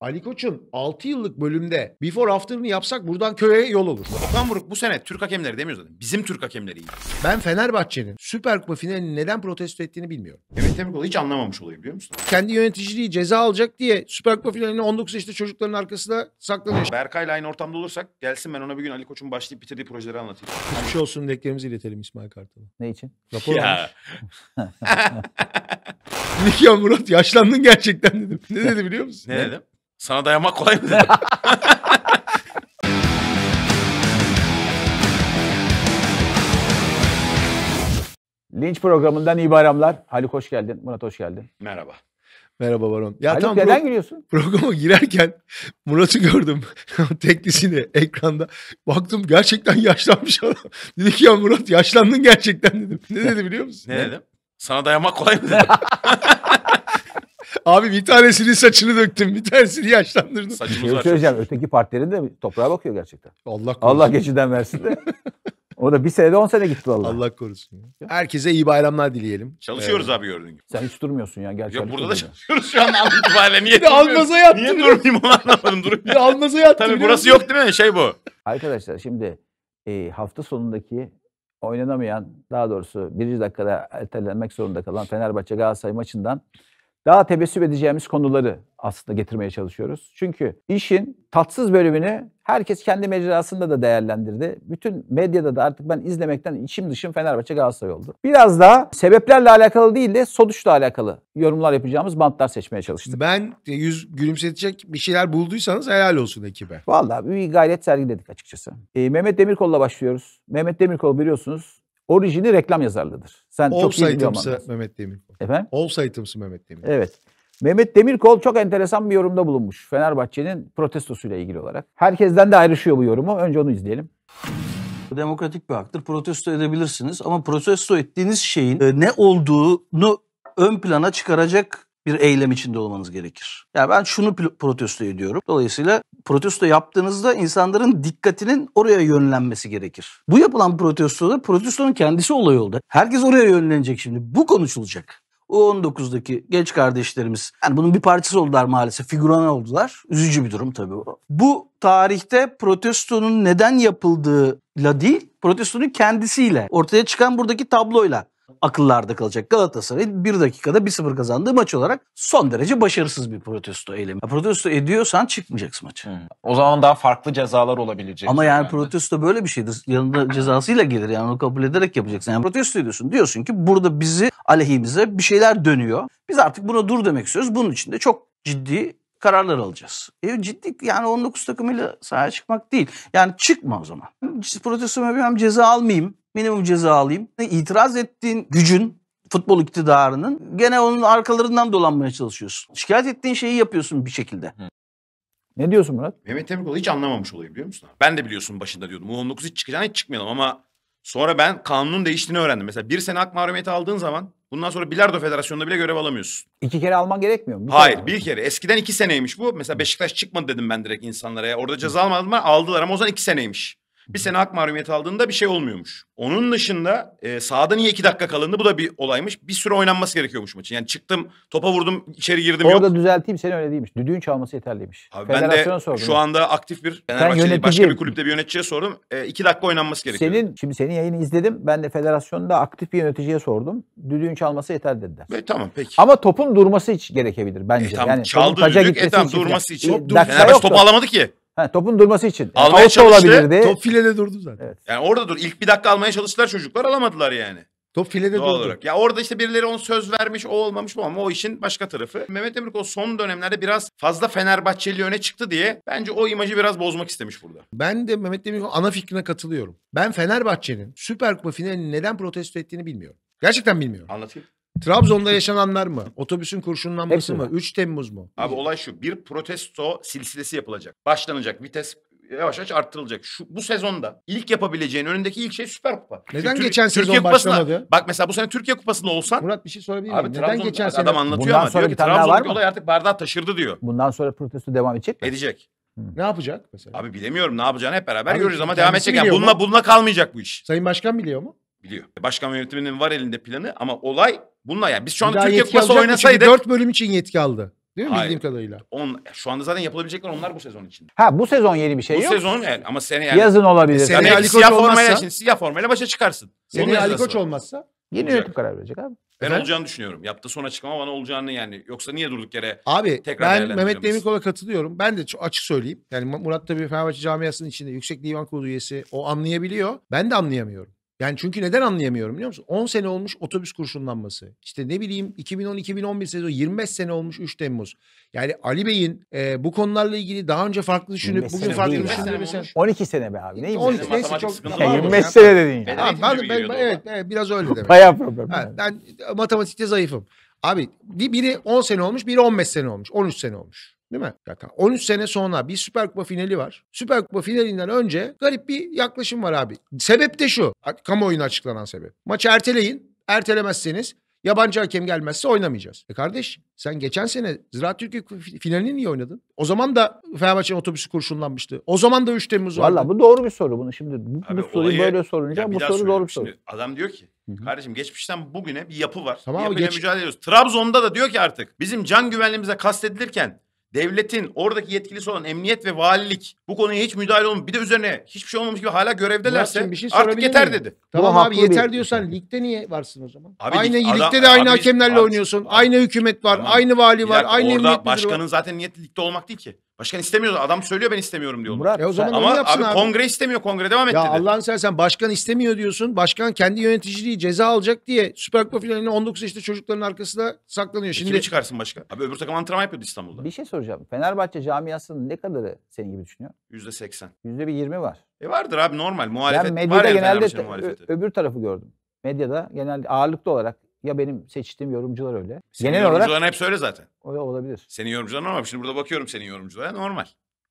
Ali Koç'un 6 yıllık bölümde before after'ını yapsak buradan köye yol olur. Okan Buruk bu sene Türk hakemleri demiyor zaten. Bizim Türk hakemleri iyi. Ben Fenerbahçe'nin Süper Kupa finalini neden protesto ettiğini bilmiyorum. Mehmet Demirkol'u hiç anlamamış olayım biliyor musun? Kendi yöneticiliği ceza alacak diye Süper Kupa finalini 19 yaşında çocukların arkasında saklanıyor. Berkay'la aynı ortamda olursak gelsin ben ona bir gün Ali Koç'un başlayıp bitirdiği projeleri anlatayım. Hiçbir şey olsun dileklerimizi iletelim İsmail Kartal'a. Ne için? Rapor ya. Dedik Murat yaşlandın gerçekten dedim. Ne dedi biliyor musun? Ne, ne? dedim? Sana dayanmak kolay mı? Linç programından iyi bayramlar. Haluk hoş geldin. Murat hoş geldin. Merhaba. Merhaba Baron. Ya Haluk tam neden pro- gülüyorsun? Programa girerken Murat'ı gördüm. Teklisini ekranda. Baktım gerçekten yaşlanmış adam. Dedi ki ya Murat yaşlandın gerçekten dedim. Ne dedi biliyor musun? Ne, ne? dedim? Sana dayanmak kolay mı? Abi bir tanesinin saçını döktüm, bir tanesini yaşlandırdım. Saçımız şey söyleyeceğim. Öteki partilerin de toprağa bakıyor gerçekten. Allah korusun. Allah geçiden versin de. O da bir senede on sene gitti vallahi. Allah korusun. Herkese iyi bayramlar dileyelim. Çalışıyoruz ee, abi gördüğün gibi. Sen hiç durmuyorsun ya gerçekten. Ya burada da çalışıyoruz şu an an itibariyle. Niye durmuyorum? Almaza yattım. Niye durmayayım onu anlamadım. Durayım. Ya almaza yattım. Tabii burası yok değil mi? Şey bu. Arkadaşlar şimdi e, hafta sonundaki oynanamayan daha doğrusu birinci dakikada ertelenmek zorunda kalan Fenerbahçe Galatasaray maçından daha tebessüm edeceğimiz konuları aslında getirmeye çalışıyoruz. Çünkü işin tatsız bölümünü herkes kendi mecrasında da değerlendirdi. Bütün medyada da artık ben izlemekten içim dışım Fenerbahçe Galatasaray oldu. Biraz daha sebeplerle alakalı değil de sonuçla alakalı yorumlar yapacağımız bantlar seçmeye çalıştık. Ben e, yüz gülümsetecek bir şeyler bulduysanız helal olsun ekibe. Vallahi bir gayret sergiledik açıkçası. E, Mehmet Demirkol'la başlıyoruz. Mehmet Demirkol biliyorsunuz Orijini reklam yazarlığıdır. Sen All çok iyi biliyorsun. Mehmet Demirkol. Efendim? Allsite'ımsı Mehmet Demirkol. Evet. Mehmet Demirkol çok enteresan bir yorumda bulunmuş Fenerbahçe'nin protestosuyla ilgili olarak. Herkesten de ayrışıyor bu yorumu. Önce onu izleyelim. Demokratik bir haktır. Protesto edebilirsiniz ama protesto ettiğiniz şeyin e, ne olduğunu ön plana çıkaracak bir eylem içinde olmanız gerekir. Yani ben şunu protesto ediyorum. Dolayısıyla protesto yaptığınızda insanların dikkatinin oraya yönlenmesi gerekir. Bu yapılan protestoda protestonun kendisi olay oldu. Herkes oraya yönlenecek şimdi. Bu konuşulacak. U19'daki genç kardeşlerimiz yani bunun bir parçası oldular maalesef. Figüran oldular. Üzücü bir durum tabii bu. Bu tarihte protestonun neden yapıldığıyla değil, protestonun kendisiyle, ortaya çıkan buradaki tabloyla akıllarda kalacak. Galatasaray bir dakikada 1-0 kazandığı maç olarak son derece başarısız bir protesto eylemi. protesto ediyorsan çıkmayacaksın maça. Hmm. O zaman daha farklı cezalar olabilecek. Ama yani protesto böyle bir şeydir. Yanında cezasıyla gelir yani onu kabul ederek yapacaksın. Yani protesto ediyorsun. Diyorsun ki burada bizi aleyhimize bir şeyler dönüyor. Biz artık buna dur demek istiyoruz. Bunun için de çok ciddi kararlar alacağız. E ciddi yani 19 takımıyla sahaya çıkmak değil. Yani çıkma o zaman. Protesto hem ceza almayayım minimum ceza alayım. İtiraz ettiğin gücün futbol iktidarının gene onun arkalarından dolanmaya çalışıyorsun. Şikayet ettiğin şeyi yapıyorsun bir şekilde. Hı. Ne diyorsun Murat? Mehmet Demirkol hiç anlamamış olayı biliyor musun? Ben de biliyorsun başında diyordum. U19 hiç çıkacağını hiç çıkmayalım ama sonra ben kanunun değiştiğini öğrendim. Mesela bir sene hak mahrumiyeti aldığın zaman bundan sonra Bilardo Federasyonu'nda bile görev alamıyorsun. İki kere alman gerekmiyor mu? Bir Hayır kere bir kere. Eskiden iki seneymiş bu. Mesela Beşiktaş çıkmadı dedim ben direkt insanlara. Ya. Orada ceza almadım almadılar aldılar ama o zaman iki seneymiş. Bir sene hak mahrumiyeti aldığında bir şey olmuyormuş. Onun dışında e, sahada niye iki dakika kalındı bu da bir olaymış. Bir süre oynanması gerekiyormuş maçın. Yani çıktım topa vurdum içeri girdim Orada yok. düzelteyim seni öyle değilmiş. Düdüğün çalması yeterliymiş. Abi ben de sordum. şu anda aktif bir Fenerbahçe değil, başka bir kulüpte bir yöneticiye sordum. E, iki dakika oynanması gerekiyor. Senin Şimdi senin yayını izledim. Ben de federasyonda aktif bir yöneticiye sordum. Düdüğün çalması yeter dediler. E, tamam peki. Ama topun durması hiç gerekebilir bence. E, tamam, yani çaldı düdük. E, tamam, durması için. E, dur, Fenerbahçe topu alamadı ki. Ha, topun durması için. Yani almaya çalıştı. Olabilirdi. Top filede durdu zaten. Evet. Yani orada dur. İlk bir dakika almaya çalıştılar çocuklar alamadılar yani. Top filede Doğal durdu. Olarak. Ya orada işte birileri ona söz vermiş o olmamış bu ama o işin başka tarafı. Mehmet Demirkol son dönemlerde biraz fazla Fenerbahçeli öne çıktı diye bence o imajı biraz bozmak istemiş burada. Ben de Mehmet Demirkol ana fikrine katılıyorum. Ben Fenerbahçe'nin Süper Kupa finalini neden protesto ettiğini bilmiyorum. Gerçekten bilmiyorum. Anlatayım. Trabzon'da yaşananlar mı? Otobüsün kurşunlanması mı? 3 Temmuz mu? Abi olay şu. Bir protesto silsilesi yapılacak. Başlanacak. Vites yavaş yavaş arttırılacak. Şu bu sezonda ilk yapabileceğin önündeki ilk şey Süper Kupa. Neden Tür- geçen sezon Kupası'na- başlamadı? Bak mesela bu sene Türkiye Kupası'nda olsan Murat bir şey sorabilir miyim? abi Neden Trabzon geçen sene? adam anlatıyor Bundan ama sonra diyor ki Trabzon'daki olay artık bardağı taşırdı diyor. Bundan sonra protesto devam edecek mi? Edecek. Ne yapacak mesela? Abi bilemiyorum ne yapacağını hep beraber Abi göreceğiz ama devam edecek. Yani bununla bununla kalmayacak bu iş. Sayın Başkan biliyor mu? Biliyor. Başkan yönetiminin var elinde planı ama olay Bununla yani biz şu anda Türkiye Kupası oynasaydı. 4 bölüm için yetki aldı. Değil mi Hayır. bildiğim kadarıyla? On, şu anda zaten yapılabilecekler onlar bu sezon için. Ha bu sezon yeni bir şey bu yok. Bu sezon evet ama sene yani. Yazın olabilir. Sene yani Ali Koç siyah olmazsa. Formayla, şimdi siyah formayla başa çıkarsın. Sene Ali Koç olmazsa. Yeni yönetim karar verecek abi. Ben Efendim? olacağını düşünüyorum. Yaptı son açıklama bana olacağını yani. Yoksa niye durduk yere Abi tekrar ben Mehmet Demirkol'a katılıyorum. Ben de çok açık söyleyeyim. Yani Murat tabii Fenerbahçe camiasının içinde yüksek divan kurulu üyesi o anlayabiliyor. Ben de anlayamıyorum. Yani çünkü neden anlayamıyorum biliyor musun? 10 sene olmuş otobüs kurşunlanması. İşte ne bileyim 2010-2011 sezonu 25 sene olmuş 3 Temmuz. Yani Ali Bey'in e, bu konularla ilgili daha önce farklı düşünüp bugün farklı düşünüp mesela 12 sene be abi neyim? 12 neyse çok ya, 25 sene dedin. Ya. Ha, ben, ben, ben, evet, evet biraz öyle demek. Bayağı problem. Ha, ben matematikte zayıfım. Abi biri 10 sene olmuş, biri 15 sene olmuş, 13 sene olmuş. Değil mi? Zaten 13 sene sonra bir Süper Kupa finali var. Süper Kupa finalinden önce garip bir yaklaşım var abi. Sebep de şu. Kamuoyuna açıklanan sebep. Maçı erteleyin. Ertelemezseniz Yabancı hakem gelmezse oynamayacağız. E kardeş sen geçen sene Ziraat Türkiye finalini niye oynadın? O zaman da Fenerbahçe'nin otobüsü kurşunlanmıştı. O zaman da 3 Temmuz vardı. Valla bu doğru bir soru. Bunu şimdi bu, Abi, bu soruyu olayı, böyle sorunca bu soru doğru bir soru. adam diyor ki Kardeşim geçmişten bugüne bir yapı var. Tamam, bir yapıyla geç... mücadele ediyoruz. Trabzon'da da diyor ki artık bizim can güvenliğimize kastedilirken Devletin oradaki yetkilisi olan emniyet ve valilik bu konuya hiç müdahale olmuyor. Bir de üzerine hiçbir şey olmamış gibi hala görevdelerse bir şey artık yeter miyim? dedi. Tamam Bu abi yeter bir- şey. diyorsan ligde niye varsın o zaman? Abi aynı lig- adam- ligde de aynı abi- hakemlerle abi- oynuyorsun. aynı hükümet var, Tamam. aynı vali var, dakika, aynı emniyet müdürü var. başkanın zaten niyeti ligde olmak değil ki. Başkan istemiyor. Adam söylüyor ben istemiyorum diyor. Murat, e, o zaman ama abi, abi kongre istemiyor. Kongre devam etti. ya dedi. Allah'ını seversen başkan istemiyor diyorsun. Başkan kendi yöneticiliği ceza alacak diye Süper Kupa finaline 19 yaşında çocukların arkasında saklanıyor. Şimdi kimi çıkarsın başka? Abi öbür takım antrenman yapıyordu İstanbul'da. Bir şey soracağım. Fenerbahçe camiasının ne kadarı senin gibi düşünüyor? %80. %20 var. E vardır abi normal muhalefet. Ben medyada genelde öbür tarafı gördüm. Medyada genelde ağırlıklı olarak ya benim seçtiğim yorumcular öyle. Senin Genel yorumcuların olarak hep öyle zaten. o olabilir. Senin yorumcuların normal. Şimdi burada bakıyorum senin yorumculara normal.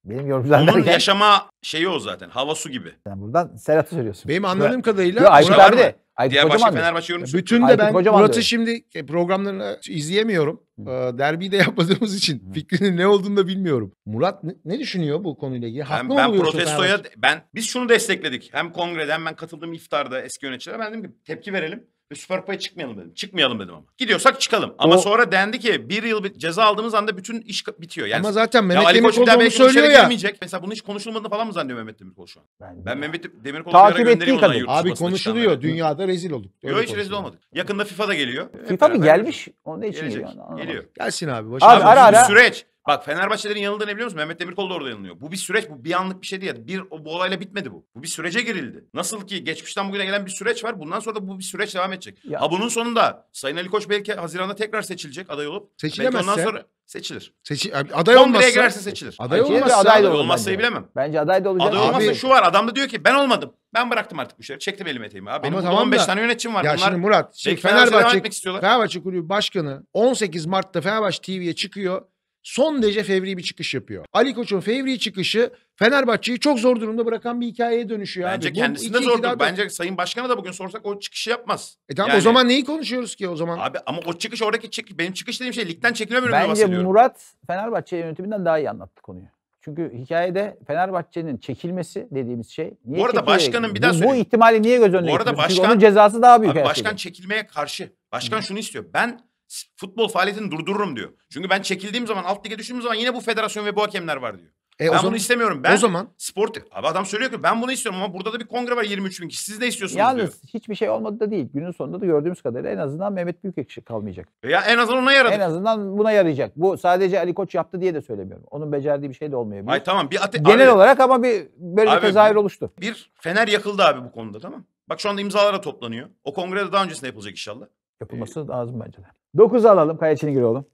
Benim yorumcular Onun derken yaşama şeyi o zaten. Hava su gibi. sen buradan Serhat'ı söylüyorsun. Benim anladığım kadarıyla Yok Aykut Bura abi mı? de. Aykut Kocaman Fenerbahçe yorumcusu. bütün de ben Murat'ı şimdi e, programlarını izleyemiyorum. Hı. Ee, Derbiyi de yapmadığımız için fikrinin ne olduğunu da bilmiyorum. Murat ne, düşünüyor bu konuyla ilgili? Haklı Ben, ben protestoya ben biz şunu destekledik. Hem kongrede hem ben katıldığım iftarda eski yöneticilere ben dedim ki tepki verelim. Ve Süper Kupa'ya çıkmayalım dedim. Çıkmayalım dedim ama. Gidiyorsak çıkalım. Ama O- sonra dendi ki bir yıl ceza aldığımız anda bütün iş bitiyor. Yani Ama zaten Mehmet Ali Koç bir Demirkol daha onu belki bu işlere söylüyor ya. girmeyecek. Mesela bunun hiç konuşulmadığını falan mı zannediyor Mehmet Demirkol şu an? Ben Mehmet Demirkol'u bir ara Takip ettiğin göndereyim ondan yurt Abi konuşuluyor. çıkanlara. Dünyada rezil olduk. Yok hiç rezil olmadık. Yakında FIFA da geliyor. Hep FIFA mı beraber gelmiş? Onun için geliyor. Geliyor. Gelsin abi. Abi, Başarılar. ara ara. Süreç. Bak Fenerbahçelerin yanıldığı ne biliyor musun? Mehmet Demirkol da orada yanılıyor. Bu bir süreç, bu bir anlık bir şey değil. Bir, bu olayla bitmedi bu. Bu bir sürece girildi. Nasıl ki geçmişten bugüne gelen bir süreç var. Bundan sonra da bu bir süreç devam edecek. Ya. Ha bunun sonunda Sayın Ali Koç belki Haziran'da tekrar seçilecek aday olup. Seçilemezse. Belki ondan sonra seçilir. Seçi, aday Kongreye olmazsa. girerse seçilir. Aday Peki, olmazsa. Aday da olmazsa bence. bilemem. Bence aday da olacak. Aday abi. şu var. Adam da diyor ki ben olmadım. Ben bıraktım artık bu işleri. Çektim elime eteğimi. Abi, benim tamam 15 da, tane yöneticim var. Ya Bunlar şimdi Murat. Şimdi şey, Fenerbahçe, Fenerbahçe, Kulübü Başkanı 18 Mart'ta Fenerbahçe TV'ye çıkıyor son derece fevri bir çıkış yapıyor. Ali Koç'un fevri çıkışı Fenerbahçe'yi çok zor durumda bırakan bir hikayeye dönüşüyor Bence abi. kendisinde zor durum. Bence Sayın Başkan'a da bugün sorsak o çıkışı yapmaz. E tamam yani... o zaman neyi konuşuyoruz ki o zaman? Abi ama o çıkış oradaki çık benim çıkış dediğim şey ligden çekilme bölümünde Bence bahsediyorum. Murat Fenerbahçe yönetiminden daha iyi anlattı konuyu. Çünkü hikayede Fenerbahçe'nin çekilmesi dediğimiz şey. Niye bu arada başkanın bir daha bu, bu ihtimali niye göz önüne Bu arada başkan, Çünkü onun cezası daha büyük. Abi başkan şeyde. çekilmeye karşı. Başkan Hı. şunu istiyor. Ben futbol faaliyetini durdururum diyor. Çünkü ben çekildiğim zaman alt lige düştüğüm zaman yine bu federasyon ve bu hakemler var diyor. E, ben o zaman, bunu istemiyorum. Ben o zaman spor abi adam söylüyor ki ben bunu istiyorum ama burada da bir kongre var 23 bin kişi. Siz ne istiyorsunuz Yalnız diyor. hiçbir şey olmadı da değil. Günün sonunda da gördüğümüz kadarıyla en azından Mehmet Büyükekşi kalmayacak. E ya en azından ona yaradı. En azından buna yarayacak. Bu sadece Ali Koç yaptı diye de söylemiyorum. Onun becerdiği bir şey de olmayabilir. Ay tamam bir ate- Genel abi, olarak ama bir böyle bir tezahür oluştu. Bir fener yakıldı abi bu konuda tamam. Bak şu anda imzalara toplanıyor. O kongrede daha öncesinde yapılacak inşallah. Yapılması ee, lazım bence de. 9 alalım. Kaya Çinigiroğlu.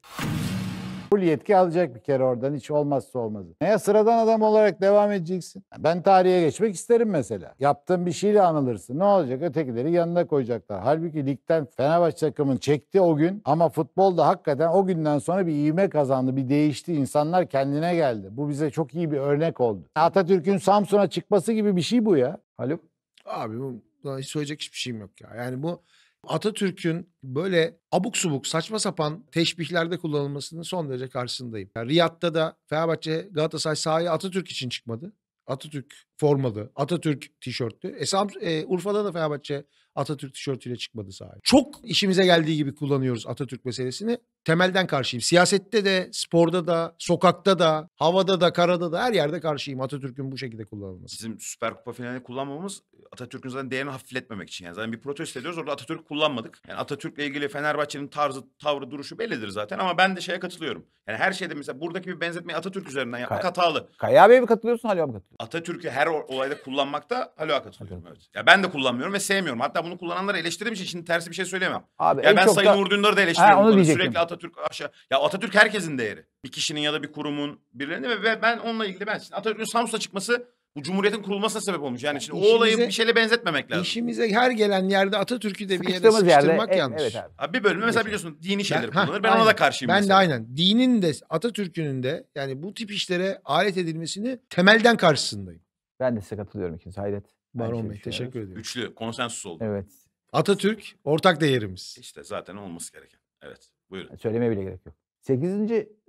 Full yetki alacak bir kere oradan hiç olmazsa olmazı. Neye sıradan adam olarak devam edeceksin? Ben tarihe geçmek isterim mesela. Yaptığın bir şeyle anılırsın. Ne olacak? Ötekileri yanına koyacaklar. Halbuki ligden Fenerbahçe takımın çekti o gün ama futbolda hakikaten o günden sonra bir ivme kazandı, bir değişti. İnsanlar kendine geldi. Bu bize çok iyi bir örnek oldu. Atatürk'ün Samsun'a çıkması gibi bir şey bu ya. Haluk? Abi bu hiç söyleyecek hiçbir şeyim yok ya. Yani bu Atatürk'ün böyle abuk subuk saçma sapan teşbihlerde kullanılmasının son derece karşısındayım. Yani Riyad'da da Fenerbahçe Galatasaray sahaya Atatürk için çıkmadı. Atatürk formalı, Atatürk tişörtlü. E, Sam, e, Urfa'da da Fenerbahçe Atatürk tişörtüyle çıkmadı sahaya. Çok işimize geldiği gibi kullanıyoruz Atatürk meselesini temelden karşıyım. Siyasette de, sporda da, sokakta da, havada da, karada da her yerde karşıyım Atatürk'ün bu şekilde kullanılması. Bizim Süper Kupa finalini kullanmamamız Atatürk'ün zaten değerini hafifletmemek için. Yani zaten bir protesto ediyoruz orada Atatürk kullanmadık. Yani Atatürk'le ilgili Fenerbahçe'nin tarzı, tavrı, duruşu bellidir zaten ama ben de şeye katılıyorum. Yani her şeyde mesela buradaki bir benzetmeyi Atatürk üzerinden yapmak Kay- hatalı. Kaya abiye mi katılıyorsun, Halil abi katılıyor? Atatürk'ü her olayda kullanmakta Halil'e katılıyorum. Evet. Ya ben de kullanmıyorum ve sevmiyorum. Hatta bunu kullananları eleştirdiğim için şimdi tersi bir şey söyleyemem. Abi ya ben Sayın da... Uğur Dündar'ı da eleştiriyorum. Ha, onu Sürekli Atatürk Atatürk aşağı. Ya Atatürk herkesin değeri. Bir kişinin ya da bir kurumun birilerine ve ben onunla ilgili ben şimdi Atatürk'ün Samsun'a çıkması bu cumhuriyetin kurulmasına sebep olmuş. Yani şimdi işimize, o olayı bir şeyle benzetmemek lazım. İşimize her gelen yerde Atatürk'ü de bir yere sıkıştırmak yerde, yanlış. Evet, evet abi. abi. bir bölümü mesela biliyorsun dini şeyler kullanır. Ben aynen. ona da karşıyım. Ben mesela. de aynen. Dinin de Atatürk'ünün de yani bu tip işlere alet edilmesini temelden karşısındayım. Ben de size katılıyorum ikiniz. Hayret. Baron Bey teşekkür ederim. Üçlü konsensus oldu. Evet. Atatürk ortak değerimiz. İşte zaten olması gereken. Evet. Buyurun. Söylemeye bile gerek yok. 8.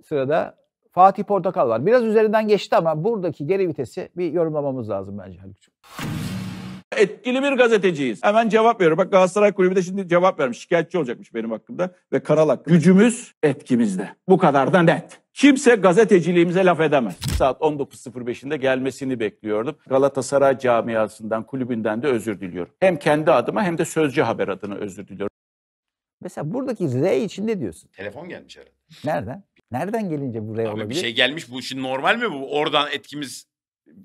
sırada Fatih Portakal var. Biraz üzerinden geçti ama buradaki geri vitesi bir yorumlamamız lazım bence Haluk'cum. Etkili bir gazeteciyiz. Hemen cevap veriyorum. Bak Galatasaray Kulübü de şimdi cevap vermiş. Şikayetçi olacakmış benim hakkımda ve kanal hakkında. Gücümüz etkimizde. Bu kadar da net. Kimse gazeteciliğimize laf edemez. Saat 19.05'inde gelmesini bekliyordum. Galatasaray camiasından, kulübünden de özür diliyorum. Hem kendi adıma hem de Sözcü Haber adına özür diliyorum. Mesela buradaki R için ne diyorsun? Telefon gelmiş herhalde. Nereden? Nereden gelince bu R Abi olabilir? Bir şey gelmiş bu şimdi normal mi bu? Oradan etkimiz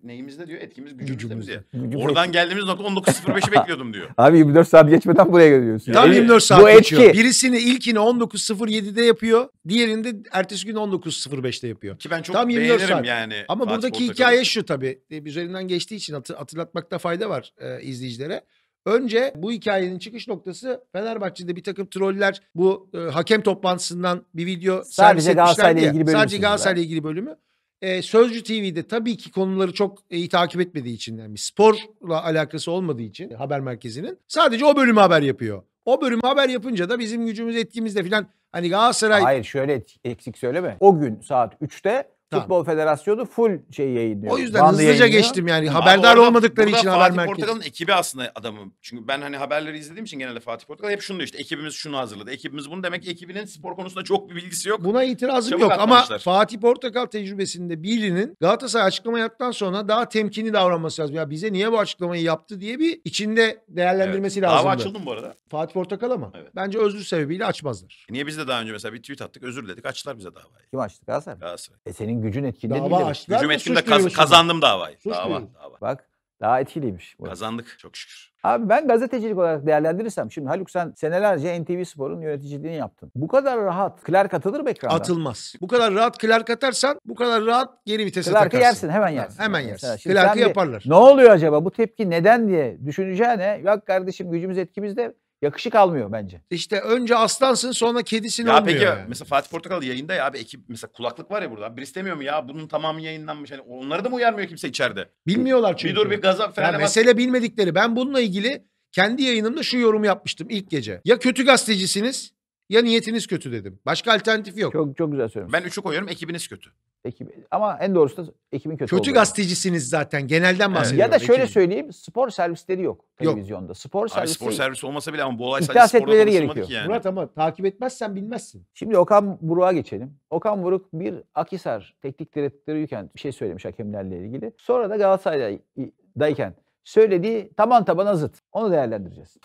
neyimizde diyor etkimiz gücümüzde. Gücümüzde. Oradan geldiğimiz nokta 19.05'i bekliyordum diyor. Abi 24 saat geçmeden buraya geliyorsun. Tam 24 saat bu geçiyor. Etki. Birisini ilkini 19.07'de yapıyor. Diğerini de ertesi gün 19.05'te yapıyor. Ki ben çok Tam 24 saat. yani. Ama Fatih buradaki Portakal. hikaye şu tabii. E, üzerinden geçtiği için hatırlatmakta fayda var e, izleyicilere. Önce bu hikayenin çıkış noktası Fenerbahçe'de bir takım troller bu e, hakem toplantısından bir video sadece Galatasaray'la ilgili bölümü. Sadece Galatasaray'la ilgili bölümü. E, Sözcü TV'de tabii ki konuları çok e, iyi takip etmediği için yani sporla alakası olmadığı için haber merkezinin sadece o bölümü haber yapıyor. O bölümü haber yapınca da bizim gücümüz etkimizde filan hani Galatasaray... Hayır şöyle eksik söyleme. O gün saat 3'te Tamam. Futbol Federasyonu full şey yayınlıyor. O yüzden Vanlı hızlıca yayınlıyor. geçtim yani haberdar orada, olmadıkları burada için Fatih haber merkezi. Fatih Portakal'ın ekibi aslında adamı. Çünkü ben hani haberleri izlediğim için genelde Fatih Portakal hep şunu diyor işte ekibimiz şunu hazırladı. Ekibimiz bunu demek ekibinin spor konusunda çok bir bilgisi yok. Buna itirazım Çabuk yok atlamışlar. ama Fatih Portakal tecrübesinde birinin Galatasaray açıklama yaptıktan sonra daha temkinli davranması lazım. Ya bize niye bu açıklamayı yaptı diye bir içinde değerlendirmesi evet. lazım. Dava açıldı mı bu arada? Fatih Portakal'a mı? Evet. Bence özür sebebiyle açmazlar. niye biz de daha önce mesela bir tweet attık özür dedik açtılar bize davayı. Kim açtı Galatasaray? Galatasaray. E senin gücün etkili Dava değil. açtılar Gücüm mı? etkimde Suç kaz- duyurusunda. kazandım davayı. Suç dava, dava. Bak daha etkiliymiş. bu. Kazandık çok şükür. Abi ben gazetecilik olarak değerlendirirsem şimdi Haluk sen senelerce NTV Spor'un yöneticiliğini yaptın. Bu kadar rahat Clark atılır mı ekranda? Atılmaz. Bu kadar rahat Clark atarsan bu kadar rahat geri vitese Clark'ı takarsın. yersin hemen yersin. Hemen yersin. Mesela Clark'ı sen bir- yaparlar. Ne oluyor acaba bu tepki neden diye düşüneceğine yok kardeşim gücümüz etkimizde yakışık almıyor bence. İşte önce aslansın sonra kedisin ya olmuyor. Peki, yani. mesela Fatih Portakal yayında ya abi ekip mesela kulaklık var ya burada. Bir istemiyor mu ya bunun tamamı yayınlanmış. Hani onları da mı uyarmıyor kimse içeride? Bilmiyorlar çünkü. Bir dur bir gaza falan. mesele bilmedikleri. Ben bununla ilgili kendi yayınımda şu yorumu yapmıştım ilk gece. Ya kötü gazetecisiniz ya niyetiniz kötü dedim. Başka alternatif yok. Çok çok güzel söylüyorsun. Ben üçü koyuyorum ekibiniz kötü. Ekip, ama en doğrusu da ekibin kötü Kötü olduğu. gazetecisiniz zaten. Genelden ee, bahsediyorum. Ya da şöyle Ekibin. söyleyeyim. Spor servisleri yok televizyonda. Spor Abi servisi spor servisi olmasa bile ama bu olay sadece etmeleri gerekiyor. yani. Murat ama takip etmezsen bilmezsin. Şimdi Okan Buruk'a geçelim. Okan Buruk bir Akisar teknik direktörüyken bir şey söylemiş hakemlerle ilgili. Sonra da Galatasaray'dayken söylediği taban tabana zıt. Onu değerlendireceğiz.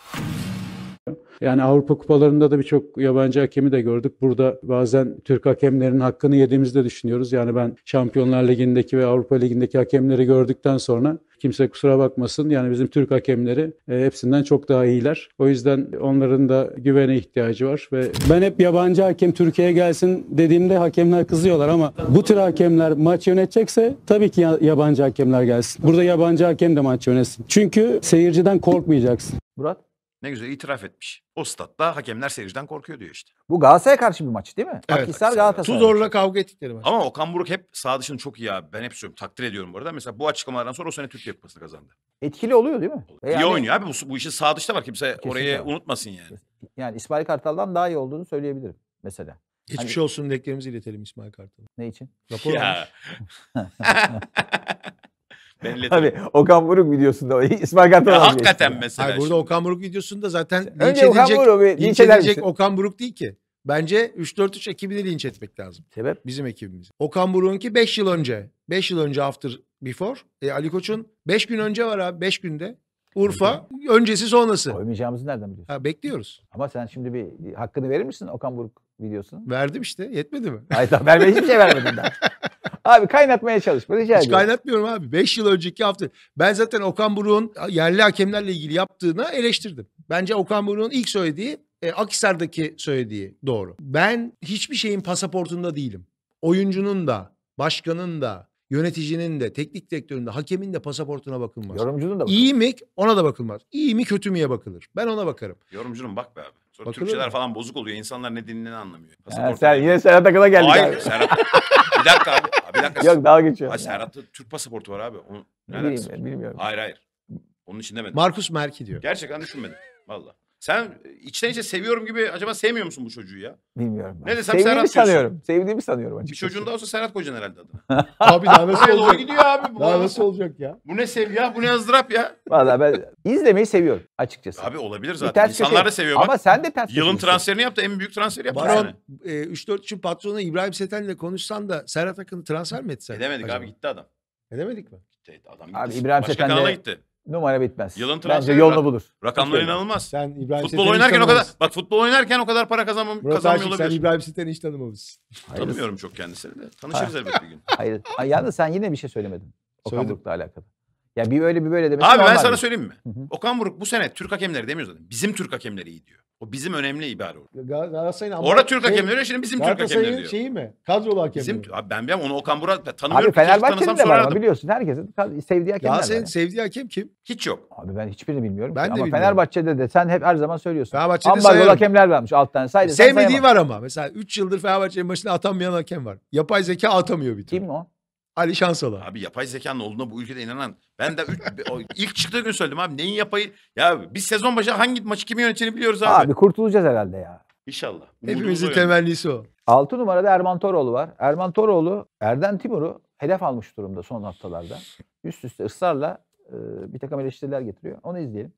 Yani Avrupa kupalarında da birçok yabancı hakemi de gördük. Burada bazen Türk hakemlerin hakkını yediğimizi de düşünüyoruz. Yani ben Şampiyonlar Ligi'ndeki ve Avrupa Ligi'ndeki hakemleri gördükten sonra kimse kusura bakmasın. Yani bizim Türk hakemleri e, hepsinden çok daha iyiler. O yüzden onların da güvene ihtiyacı var ve ben hep yabancı hakem Türkiye'ye gelsin dediğimde hakemler kızıyorlar ama bu tür hakemler maç yönetecekse tabii ki yabancı hakemler gelsin. Burada yabancı hakem de maç yönetsin. Çünkü seyirciden korkmayacaksın. Murat ne güzel itiraf etmiş. O statta hakemler seyirciden korkuyor diyor işte. Bu Galatasaray'a karşı bir maçı değil mi? Evet, Akhisar Galatasaray. Tuzor'la kavga ettikleri maç. Ama Okan Buruk hep sağ dışını çok iyi abi. Ben hep söylüyorum. Takdir ediyorum bu arada. Mesela bu açıklamalardan sonra o sene Türkiye Kupası'nı kazandı. Etkili oluyor değil mi? E İyi yani... oynuyor abi. Bu, bu işin sağ dışta var. Kimse Kesinlikle. orayı unutmasın yani. Yani İsmail Kartal'dan daha iyi olduğunu söyleyebilirim mesela. Hiçbir hani... şey olsun dileklerimizi iletelim İsmail Kartal'a. Ne için? Rapor ya. Ben Hani Okan Buruk videosunda İsmail Kartal ya Hakikaten geçti. mesela. Hayır, burada Okan Buruk videosunda zaten linç edilecek, Okan Buruk, linç edilecek Okan Buruk değil ki. Bence 3-4-3 ekibini linç etmek lazım. Sebep? Bizim ekibimiz. Okan Buruk'unki 5 yıl önce. 5 yıl önce after before. E, Ali Koç'un 5 gün önce var abi 5 günde. Urfa öncesi sonrası. Koymayacağımızı nereden biliyorsun? Ha, bekliyoruz. Ama sen şimdi bir hakkını verir misin Okan Buruk videosunu? Verdim işte yetmedi mi? Hayır tamam vermeye hiçbir şey vermedim daha. Abi kaynatmaya çalışma rica Hiç kaynatmıyorum abi. Beş yıl önceki hafta ben zaten Okan Buruk'un yerli hakemlerle ilgili yaptığına eleştirdim. Bence Okan Buruk'un ilk söylediği e, Akhisar'daki söylediği doğru. Ben hiçbir şeyin pasaportunda değilim. Oyuncunun da, başkanın da, yöneticinin de, teknik direktörün de, hakemin de pasaportuna bakılmaz. Yorumcunun da bakılmaz. İyi mi ona da bakılmaz. İyi mi kötü müye bakılır. Ben ona bakarım. Yorumcunun bak be abi. Sonra Bakılır Türkçeler mı? falan bozuk oluyor. İnsanlar ne dinlediğini anlamıyor. Ha, sen yine Serhat Akın'a geldik Hayır abi. Serhat. bir dakika abi. Bir dakika. Yok daha geçiyorum. Hayır, Serhat'ta Türk pasaportu var abi. Onun, ne Ne bilmiyorum. Hayır hayır. Onun için demedim. Markus Merki diyor. Gerçekten düşünmedim. Valla. Sen e, içten içe seviyorum gibi acaba sevmiyor musun bu çocuğu ya? Bilmiyorum. Ben. Ne desem Sevdiğimi Serhat sanıyorum. Diyorsun. Sevdiğimi sanıyorum açıkçası. Bir çocuğun daha olsa Serhat kocan herhalde adı. abi daha nasıl olacak? Doğru gidiyor abi. Bu daha nasıl olacak ya? Bu ne sev ya? Bu ne ızdırap ya? Valla ben izlemeyi seviyorum açıkçası. Abi olabilir zaten. Ters İnsanlar köşe. da seviyor. Bak. Ama sen de ters Yılın transferini yaptı. En büyük transferi yaptı. Baron e, 3-4 için patronu İbrahim ile konuşsan da Serhat Akın'ı transfer mi etsen? Edemedik acaba? abi gitti adam. Edemedik mi? Gitti adam gitti. Abi İbrahim Başka Seten'le... kanala gitti numara bitmez. Yılın Bence yolunu bulur. Rakamlar Bakıyorum. inanılmaz. Sen İbrahim futbol oynarken o kadar bak futbol oynarken o kadar para kazanmam Burası kazanmıyor Aşık sen İbrahim Siten'i hiç tanımamışsın. Tanımıyorum çok kendisini de. Tanışırız elbet bir gün. Hayır. Ay, yalnız sen yine bir şey söylemedin. Okan Söyledim. Buruk'la alakalı. Ya bir öyle bir böyle demesi Abi ben sana şey. söyleyeyim mi? Hı hı. Okan Buruk bu sene Türk hakemleri demiyor zaten. Bizim Türk hakemleri iyi diyor. O bizim önemli ibare orada. Galatasaray'ın ama Orada Türk şey- hakemleri şimdi bizim Türk hakemleri diyor. şeyi mi? Kadrolu hakemi. Bizim, mi? abi ben bilmem onu Okan Burak tanımıyorum. Abi ki, Fenerbahçe'nin de var ama biliyorsun herkesin sevdiği hakemler var. Galatasaray'ın sevdiği hakem kim? Hiç yok. Abi ben hiçbirini bilmiyorum. Ben ki. de Ama bilmiyorum. Fenerbahçe'de de sen hep her zaman söylüyorsun. Fenerbahçe'de Ambargo sayarım. hakemler vermiş alt tane. Say desen Sevmediği var ama. Mesela 3 yıldır Fenerbahçe'nin başına atanmayan hakem var. Yapay zeka atamıyor bir türlü. Kim o? Ali Şansalı. Abi yapay zekanın olduğuna bu ülkede inanan ben de üç, ilk çıktığı gün söyledim abi neyin yapayı ya biz sezon başı hangi maçı kimin yöneteceğini biliyoruz abi. Abi kurtulacağız herhalde ya. İnşallah. Hepimizin temennisi o. Altı numarada Erman Toroğlu var. Erman Toroğlu Erden Timur'u hedef almış durumda son haftalarda. Üst üste ısrarla e, bir takım eleştiriler getiriyor. Onu izleyelim.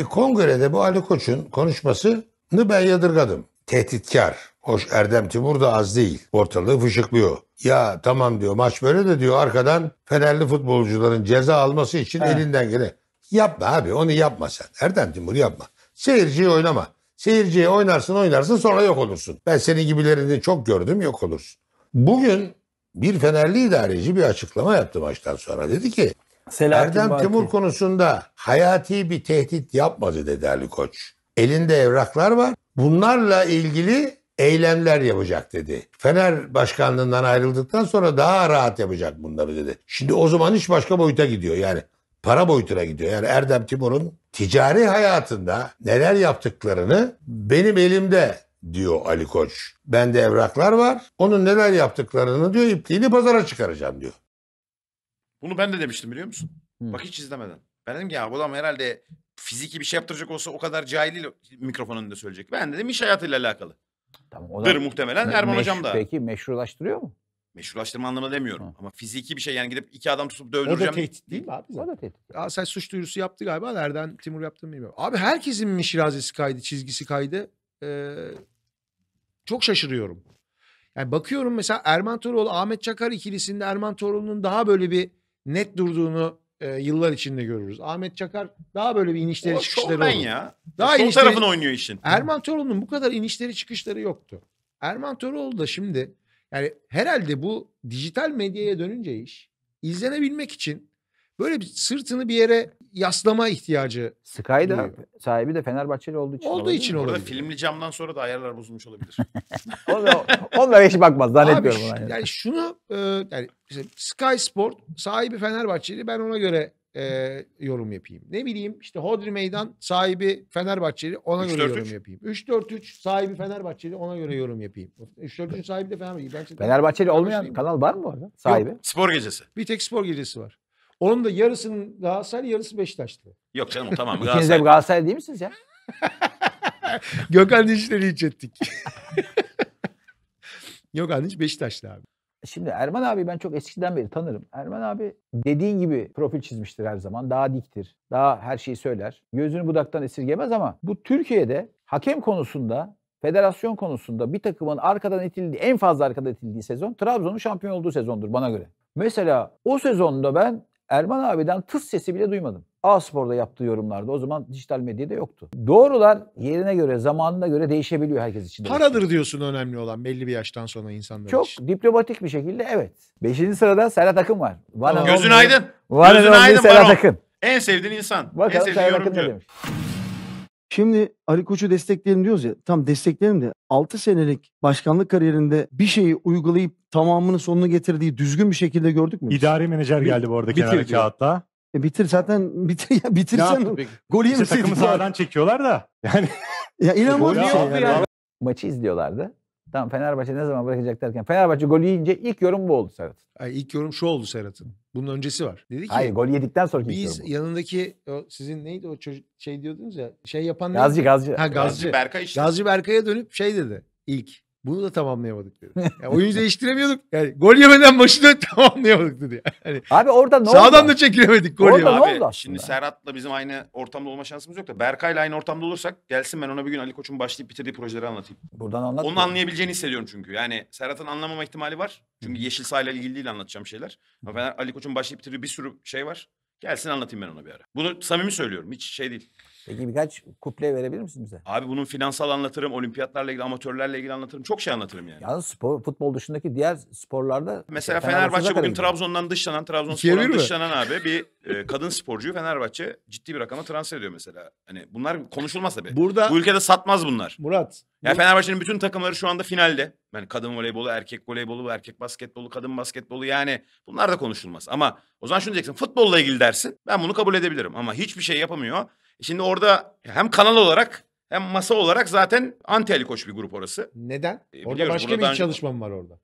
E, kongrede bu Ali Koç'un konuşmasını ben yadırgadım. Tehditkar, Hoş Erdem Timur da az değil. Ortalığı fışıklıyor. Ya tamam diyor maç böyle de diyor arkadan Fenerli futbolcuların ceza alması için He. elinden gene. Yapma abi onu yapma sen. Erdem Timur yapma. Seyirciyi oynama. Seyirciye oynarsın oynarsın sonra yok olursun. Ben senin gibilerini çok gördüm yok olursun. Bugün bir Fenerli idareci bir açıklama yaptı maçtan sonra. Dedi ki Selahattin Erdem Barti. Timur konusunda hayati bir tehdit yapmadı dedi Ali Koç. Elinde evraklar var. Bunlarla ilgili eylemler yapacak dedi. Fener başkanlığından ayrıldıktan sonra daha rahat yapacak bunları dedi. Şimdi o zaman hiç başka boyuta gidiyor yani. Para boyutuna gidiyor. Yani Erdem Timur'un ticari hayatında neler yaptıklarını benim elimde diyor Ali Koç. Bende evraklar var. Onun neler yaptıklarını diyor ipliğini pazara çıkaracağım diyor. Bunu ben de demiştim biliyor musun? Hmm. Bak hiç izlemeden. Ben dedim ki ya bu adam herhalde fiziki bir şey yaptıracak olsa o kadar cahiliyle mikrofonun önünde söyleyecek. Ben dedim iş hayatıyla alakalı. Tamam, o da Dır muhtemelen Erman meş- Hocam da. Peki meşrulaştırıyor mu? Meşrulaştırma anlamında demiyorum. Hı. Ama fiziki bir şey yani gidip iki adam tutup da O da tehdit değil mi abi? O da tehdit. Galatasaray suç duyurusu yaptı galiba. Nereden Timur yaptığını bilmiyorum. Abi herkesin mi şirazesi kaydı, çizgisi kaydı? Ee, çok şaşırıyorum. Yani bakıyorum mesela Erman Toroğlu, Ahmet Çakar ikilisinde Erman Toroğlu'nun daha böyle bir net durduğunu e, yıllar içinde görürüz. Ahmet Çakar daha böyle bir inişleri o, çıkışları oldu. ya. Daha Sol inişleri... tarafını oynuyor işin. Erman Toroğlu'nun bu kadar inişleri çıkışları yoktu. Erman Toroğlu da şimdi yani herhalde bu dijital medyaya dönünce iş izlenebilmek için böyle bir sırtını bir yere yaslama ihtiyacı. Sky da sahibi de Fenerbahçeli olduğu için. Olduğu için olabilir. Orada filmli camdan sonra da ayarlar bozulmuş olabilir. onlara, onlara hiç bakmaz zannetmiyorum. Abi, yani. şunu e, yani işte Sky Sport sahibi Fenerbahçeli ben ona göre e, yorum yapayım. Ne bileyim işte Hodri Meydan sahibi Fenerbahçeli ona 3, göre 4, yorum 3. yapayım. 3-4-3 sahibi Fenerbahçeli ona göre yorum yapayım. 3-4-3 sahibi de Fenerbahçeli. Fenerbahçeli olmayan kanal var mı orada sahibi? Yok. Spor gecesi. Bir tek spor gecesi var. Onun da yarısının Galatasaray, yarısı Beşiktaşlı. Yok canım tamam İkiniz de Galatasaray. Galatasaray değil misiniz ya? Gökhan Dinç'leri hiç ettik. Gökhan Dinç Beşiktaşlı abi. Şimdi Erman abi ben çok eskiden beri tanırım. Erman abi dediğin gibi profil çizmiştir her zaman. Daha diktir. Daha her şeyi söyler. Gözünü budaktan esirgemez ama bu Türkiye'de hakem konusunda federasyon konusunda bir takımın arkadan itildiği, en fazla arkadan itildiği sezon Trabzon'un şampiyon olduğu sezondur bana göre. Mesela o sezonda ben Erman abiden tıs sesi bile duymadım. A-Spor'da yaptığı yorumlarda o zaman dijital medyada yoktu. Doğrular yerine göre, zamanına göre değişebiliyor herkes için. Paradır diyorsun önemli olan belli bir yaştan sonra insanlar Çok için. diplomatik bir şekilde evet. Beşinci sırada Serhat Akın var. tamam. Gözün aydın. Gözün aydın Serhat Akın. En sevdiğin insan. Bakalım en sevdiğin Serhat Akın ne demiş. Şimdi Ali Koç'u destekleyelim diyoruz ya. Tam destekleyelim de 6 senelik başkanlık kariyerinde bir şeyi uygulayıp tamamını sonunu getirdiği düzgün bir şekilde gördük mü? İdari menajer geldi bu arada kenara bitiriyor. kağıtta. E bitir zaten bitir ya bitirsen yaptı peki? gol yemeseydin. İşte takımı yani. çekiyorlar da. Yani Ya inanılmaz bir şey. yani. Maçı izliyorlardı. Tamam, Fenerbahçe ne zaman bırakacak derken Fenerbahçe gol yiyince ilk yorum bu oldu Serhat. Ay, ilk yorum şu oldu Serhat'ın. Bunun öncesi var. Dedi ki Hayır gol yedikten sonra ilk yorum Biz yanındaki o sizin neydi o çocuk şey diyordunuz ya şey yapan neydi? Gazcı gazcı. Ha Gazcı. Gazcı Berkay işte. Gazcı Berkay'a dönüp şey dedi ilk. Bunu da tamamlayamadık dedi. Yani oyuncu değiştiremiyorduk. Yani gol yemeden maçı tamamlayamadık dedi. Yani abi orada ne sağdan oldu? Sağdan da çekilemedik gol Orada Abi, oldu şimdi Serhat'la bizim aynı ortamda olma şansımız yok da Berkay'la aynı ortamda olursak gelsin ben ona bir gün Ali Koç'un başlayıp bitirdiği projeleri anlatayım. Buradan anlat. Onun anlayabileceğini hissediyorum çünkü. Yani Serhat'ın anlamama ihtimali var. Çünkü yeşil sahayla ilgili değil anlatacağım şeyler. Ama ben Ali Koç'un başlayıp bitirdiği bir sürü şey var. Gelsin anlatayım ben ona bir ara. Bunu samimi söylüyorum. Hiç şey değil. Peki birkaç kuple verebilir misin bize? Abi bunun finansal anlatırım, olimpiyatlarla ilgili, amatörlerle ilgili anlatırım. Çok şey anlatırım yani. Yalnız spor, futbol dışındaki diğer sporlarda... Mesela Fenerbahçe, Fenerbahçe bugün Trabzon'dan dışlanan, Trabzonspor'dan dışlanan abi bir e, kadın sporcuyu Fenerbahçe ciddi bir rakama transfer ediyor mesela. Hani bunlar konuşulmaz tabii. Burada, Bu ülkede satmaz bunlar. Murat. Yani Fenerbahçe'nin bütün takımları şu anda finalde. Yani kadın voleybolu, erkek voleybolu, erkek basketbolu, kadın basketbolu yani bunlar da konuşulmaz. Ama o zaman şunu diyeceksin futbolla ilgili dersin. Ben bunu kabul edebilirim ama hiçbir şey yapamıyor. Şimdi orada hem kanal olarak hem masa olarak zaten anti koç bir grup orası. Neden? E, orada başka bir çalışmam var orada.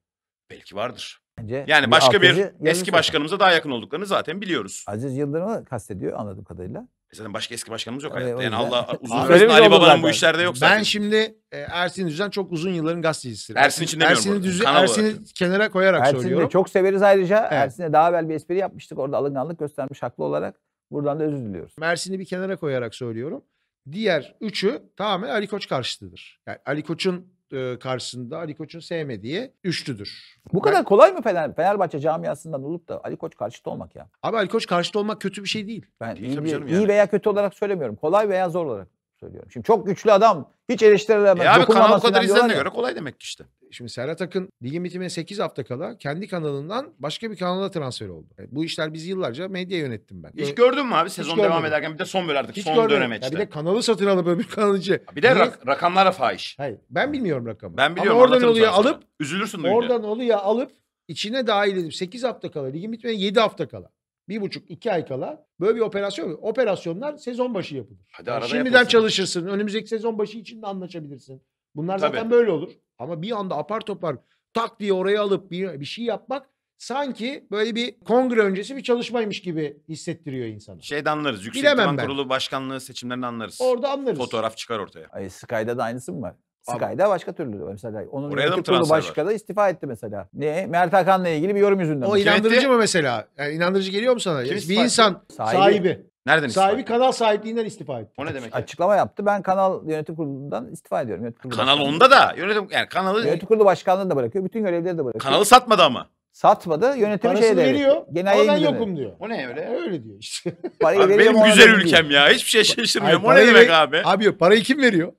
Belki vardır. Bence yani bir başka bir eski başkanımıza zaten. daha yakın olduklarını zaten biliyoruz. Aziz Yıldırım'ı kastediyor anladığım kadarıyla. E zaten başka eski başkanımız yok evet, hayatta. Yani Allah uzun süresin Ali Baba'nın bu işlerde yok zaten. Ben şimdi e, Ersin Düzen çok uzun yılların gazetecisidir. Ersin için demiyorum Ersin'i Düzen, Ersin'i kenara koyarak Ersin'i söylüyorum. Ersin'i çok severiz ayrıca. Evet. Ersin'e daha evvel bir espri yapmıştık. Orada alınganlık göstermiş haklı olarak. Buradan da özür diliyoruz. Mersin'i bir kenara koyarak söylüyorum. Diğer üçü tamamen Ali Koç karşıtıdır. Yani Ali Koç'un e, karşısında Ali Koç'un sevmediği üçlüdür. Bu kadar ben... kolay mı Fener, Fenerbahçe camiasından olup da Ali Koç karşıtı olmak ya? Abi Ali Koç karşıtı olmak kötü bir şey değil. Ben değil iyi, iyi yani. veya kötü olarak söylemiyorum. Kolay veya zor olarak söylüyorum. Şimdi çok güçlü adam. Hiç eleştirilemez. E abi kanal kadar izlenene göre kolay demek ki işte. Şimdi Serhat Akın ligin bitimine 8 hafta kala kendi kanalından başka bir kanala transfer oldu. Yani e, bu işler biz yıllarca medya yönettim ben. Hiç gördün mü abi sezon görmedim. devam ederken bir de son böyle artık Hiç son görmedim. dönem işte. bir de kanalı satın alıp öbür kanalı içi. Bir de rak- rakamlara fahiş. Hayır ben bilmiyorum rakamı. Ben biliyorum. Ama oradan oluyor alıp. Üzülürsün duyunca. Oradan oluyor alıp içine dahil edip 8 hafta kala ligin bitmeye 7 hafta kala bir buçuk iki ay kala böyle bir operasyon operasyonlar sezon başı yapılır. Hadi yani arada şimdiden yapılsın. çalışırsın. Önümüzdeki sezon başı için de anlaşabilirsin. Bunlar Tabii. zaten böyle olur. Ama bir anda apar topar tak diye oraya alıp bir, bir şey yapmak sanki böyle bir kongre öncesi bir çalışmaymış gibi hissettiriyor insanı. Şeyde anlarız. Yüksek Bilemem Divan ben. Kurulu başkanlığı seçimlerini anlarız. Orada anlarız. Fotoğraf çıkar ortaya. Ay, Sky'da da aynısı mı var? Sky'da başka türlü mesela. Onun Oraya da kurulu başkanı istifa etti mesela. Ne? Mert Hakan'la ilgili bir yorum yüzünden. O inandırıcı Cennette... mı mesela? Yani inandırıcı geliyor mu sana? Kim bir insan sahibi. sahibi. Nereden istifa Sahibi kanal sahipliğinden istifa etti. O ne demek? Açıklama yaptı. Ben kanal yönetim kurulundan istifa ediyorum. Yönetim kurulu kanal başkanı. onda da. Yönetim yani kanalı yönetim kurulu başkanlığını da bırakıyor. Bütün görevleri de bırakıyor. Kanalı satmadı ama. Satmadı. Yönetimi Parasını şey de veriyor. Genel ama ben yokum diyor. O ne öyle? Öyle diyor işte. Parayı abi benim güzel ülkem diyor. ya. Hiçbir şey şaşırmıyorum. Hayır, o ne demek abi? Abi parayı kim veriyor?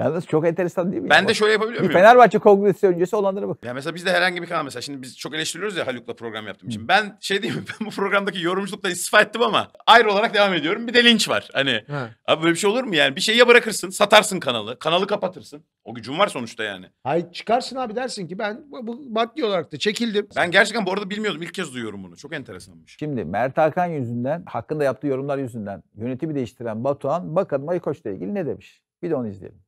Yalnız çok enteresan değil mi? Ben ya? de şöyle yapabiliyorum. muyum? Fenerbahçe kongresi öncesi olanlara bak. Ya mesela biz de herhangi bir kanal mesela şimdi biz çok eleştiriyoruz ya Haluk'la program yaptım. için. Ben şey diyeyim ben bu programdaki yorumculukla istifa ettim ama ayrı olarak devam ediyorum. Bir de linç var. Hani ha. abi böyle bir şey olur mu yani? Bir şeyi ya bırakırsın satarsın kanalı. Kanalı kapatırsın. O gücün var sonuçta yani. Hayır çıkarsın abi dersin ki ben bu maddi olarak da çekildim. Ben gerçekten bu arada bilmiyordum. İlk kez duyuyorum bunu. Çok enteresanmış. Şimdi Mert Hakan yüzünden, hakkında yaptığı yorumlar yüzünden yönetimi değiştiren Batuhan bakalım Ali Koç'la ilgili ne demiş? Bir de onu izleyelim.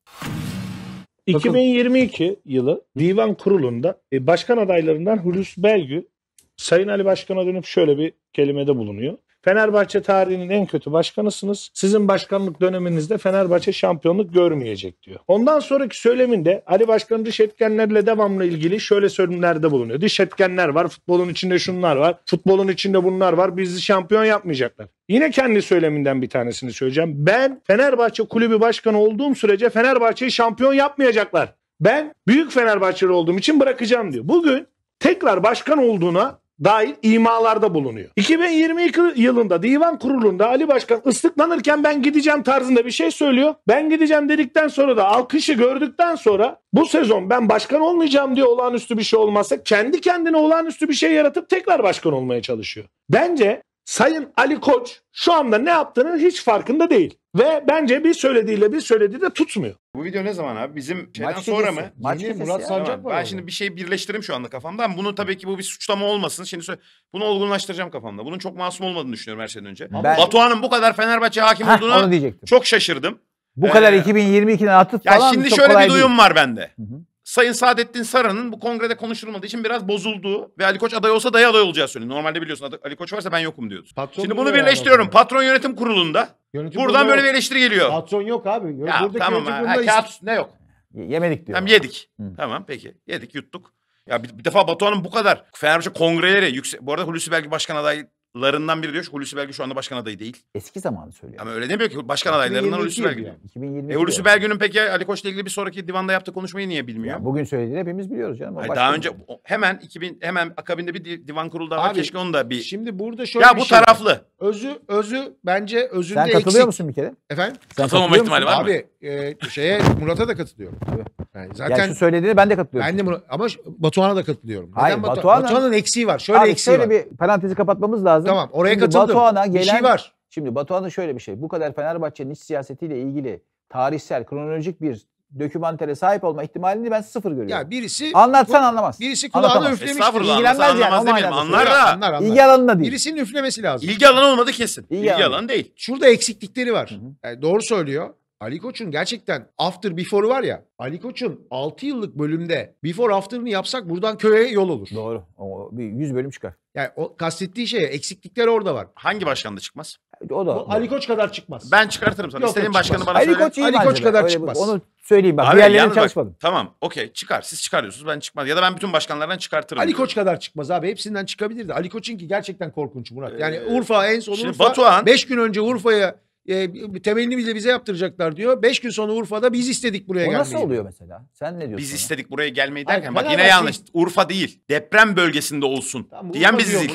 2022 yılı Divan Kurulu'nda e, başkan adaylarından Hulusi Belgü Sayın Ali Başkan'a dönüp şöyle bir kelimede bulunuyor. Fenerbahçe tarihinin en kötü başkanısınız. Sizin başkanlık döneminizde Fenerbahçe şampiyonluk görmeyecek diyor. Ondan sonraki söyleminde Ali Başkan dış etkenlerle devamlı ilgili şöyle söylemlerde bulunuyor. Dış etkenler var, futbolun içinde şunlar var, futbolun içinde bunlar var. Bizi şampiyon yapmayacaklar. Yine kendi söyleminden bir tanesini söyleyeceğim. Ben Fenerbahçe kulübü başkanı olduğum sürece Fenerbahçe'yi şampiyon yapmayacaklar. Ben büyük Fenerbahçeli olduğum için bırakacağım diyor. Bugün tekrar başkan olduğuna dair imalarda bulunuyor. 2022 yılında divan kurulunda Ali Başkan ıslıklanırken ben gideceğim tarzında bir şey söylüyor. Ben gideceğim dedikten sonra da alkışı gördükten sonra bu sezon ben başkan olmayacağım diye olağanüstü bir şey olmazsa kendi kendine olağanüstü bir şey yaratıp tekrar başkan olmaya çalışıyor. Bence Sayın Ali Koç şu anda ne yaptığının hiç farkında değil. Ve bence bir söylediğiyle bir söylediği de tutmuyor. Bu video ne zaman abi? Bizim şeyden Maç sonra mı? Maç Yeni Murat ya. Sancak tamam. Ben orada. şimdi bir şey birleştireyim şu anda kafamdan. Bunu tabii ki bu bir suçlama olmasın. Şimdi bunu olgunlaştıracağım kafamda. Bunun çok masum olmadığını düşünüyorum her şeyden önce. Ben... Batuhan'ın bu kadar Fenerbahçe hakim Heh, onu olduğunu çok şaşırdım. Bu kadar Ee, 2022'den atıp Ya falan şimdi çok şöyle kolay bir değil. duyum var bende. Hı hı. Sayın Saadettin Saran'ın bu kongrede konuşulmadığı için biraz bozulduğu ve Ali Koç aday olsa daya aday olacağı söyleniyor. Normalde biliyorsun Ali Koç varsa ben yokum diyordu. Patron Şimdi bunu birleştiriyorum. Yani. Patron yönetim kurulunda. Yönetim Buradan böyle bir eleştiri geliyor. Patron yok abi. Yön- Ya tamam yönetim ha, kurulunda kağıt üstünde yok. Yemedik diyor. Tamam yedik. Hı. Tamam peki. Yedik yuttuk. Ya bir, bir defa Batuhan'ın bu kadar Fenerbahçe kongreleri yüksek... Bu arada Hulusi belki başkan adayı larından biri diyor ki Hulusi Belgü şu anda başkan adayı değil. Eski zamanı söylüyor. Ama öyle demiyor ki başkan adaylarından Hulusi Belgü. 2020 e, Hulusi Belgü'nün peki Ali Koç'la ilgili bir sonraki divanda yaptığı konuşmayı niye bilmiyor? Ya, bugün söylediğini hepimiz biliyoruz canım. Hayır, daha önce şey. o, hemen 2000 hemen akabinde bir divan kuruldu. daha Keşke onu da bir. Şimdi burada şöyle Ya bu şey taraflı. Var. Özü özü bence özünde eksik. Sen katılıyor eksik. musun bir kere? Efendim? Sen Katılmama ihtimali var mı? Abi e, şeye Murat'a da katılıyorum. Evet. Yani zaten yani şu söylediğini ben de katılıyorum. Ben de bunu, ama Batuhan'a da katılıyorum. Neden Hayır, Batuhan, Batuhan'ın, eksiği var. Şöyle abi eksiği şöyle var. bir parantezi kapatmamız lazım. Tamam oraya şimdi katıldım. Batuhan'a gelen, bir şey var. Şimdi Batuhan'ın şöyle bir şey. Bu kadar Fenerbahçe'nin iç siyasetiyle ilgili tarihsel, kronolojik bir dokümantere sahip olma ihtimalini ben sıfır görüyorum. Ya birisi anlatsan bu, anlamaz. Birisi kulağını üflemiş. İlgilenmez yani. Anlamaz demeyeyim. Anlar da. Anlar, anlar. İlgi alanında değil. Birisinin üflemesi lazım. İlgi alanı olmadı kesin. İlgi, İlgi alanı. alanı değil. Şurada eksiklikleri var. Hı hı. Yani doğru söylüyor. Ali Koç'un gerçekten after before'u var ya. Ali Koç'un 6 yıllık bölümde before after'ını yapsak buradan köye yol olur. Doğru. O bir 100 bölüm çıkar. Yani o kastettiği şey eksiklikler orada var. Hangi başkan da çıkmaz? O da. O, Ali Koç kadar çıkmaz. Ben çıkartırım sana. Yok, İstediğin başkanı bana Ali söyle. Koç Ali Koç kadar çıkmaz. Onu söyleyeyim bak. Abi, Diğerlerini çalışmadım. Bak, tamam okey çıkar. Siz çıkarıyorsunuz ben çıkmadım Ya da ben bütün başkanlardan çıkartırım. Ali Koç kadar çıkmaz abi. Hepsinden çıkabilirdi. Ali Koç'un ki gerçekten korkunç Murat. Yani ee, Urfa en son Urfa. Batuhan. 5 gün önce Urfa'ya e, temelini bile bize yaptıracaklar diyor. Beş gün sonra Urfa'da biz istedik buraya gelmeyi. O nasıl oluyor mesela? Sen ne diyorsun? Biz ona? istedik buraya gelmeyi derken Hayır, bak yine yanlış. Değil. Şey- Urfa değil. Deprem bölgesinde olsun tamam, diyen biziz ilk.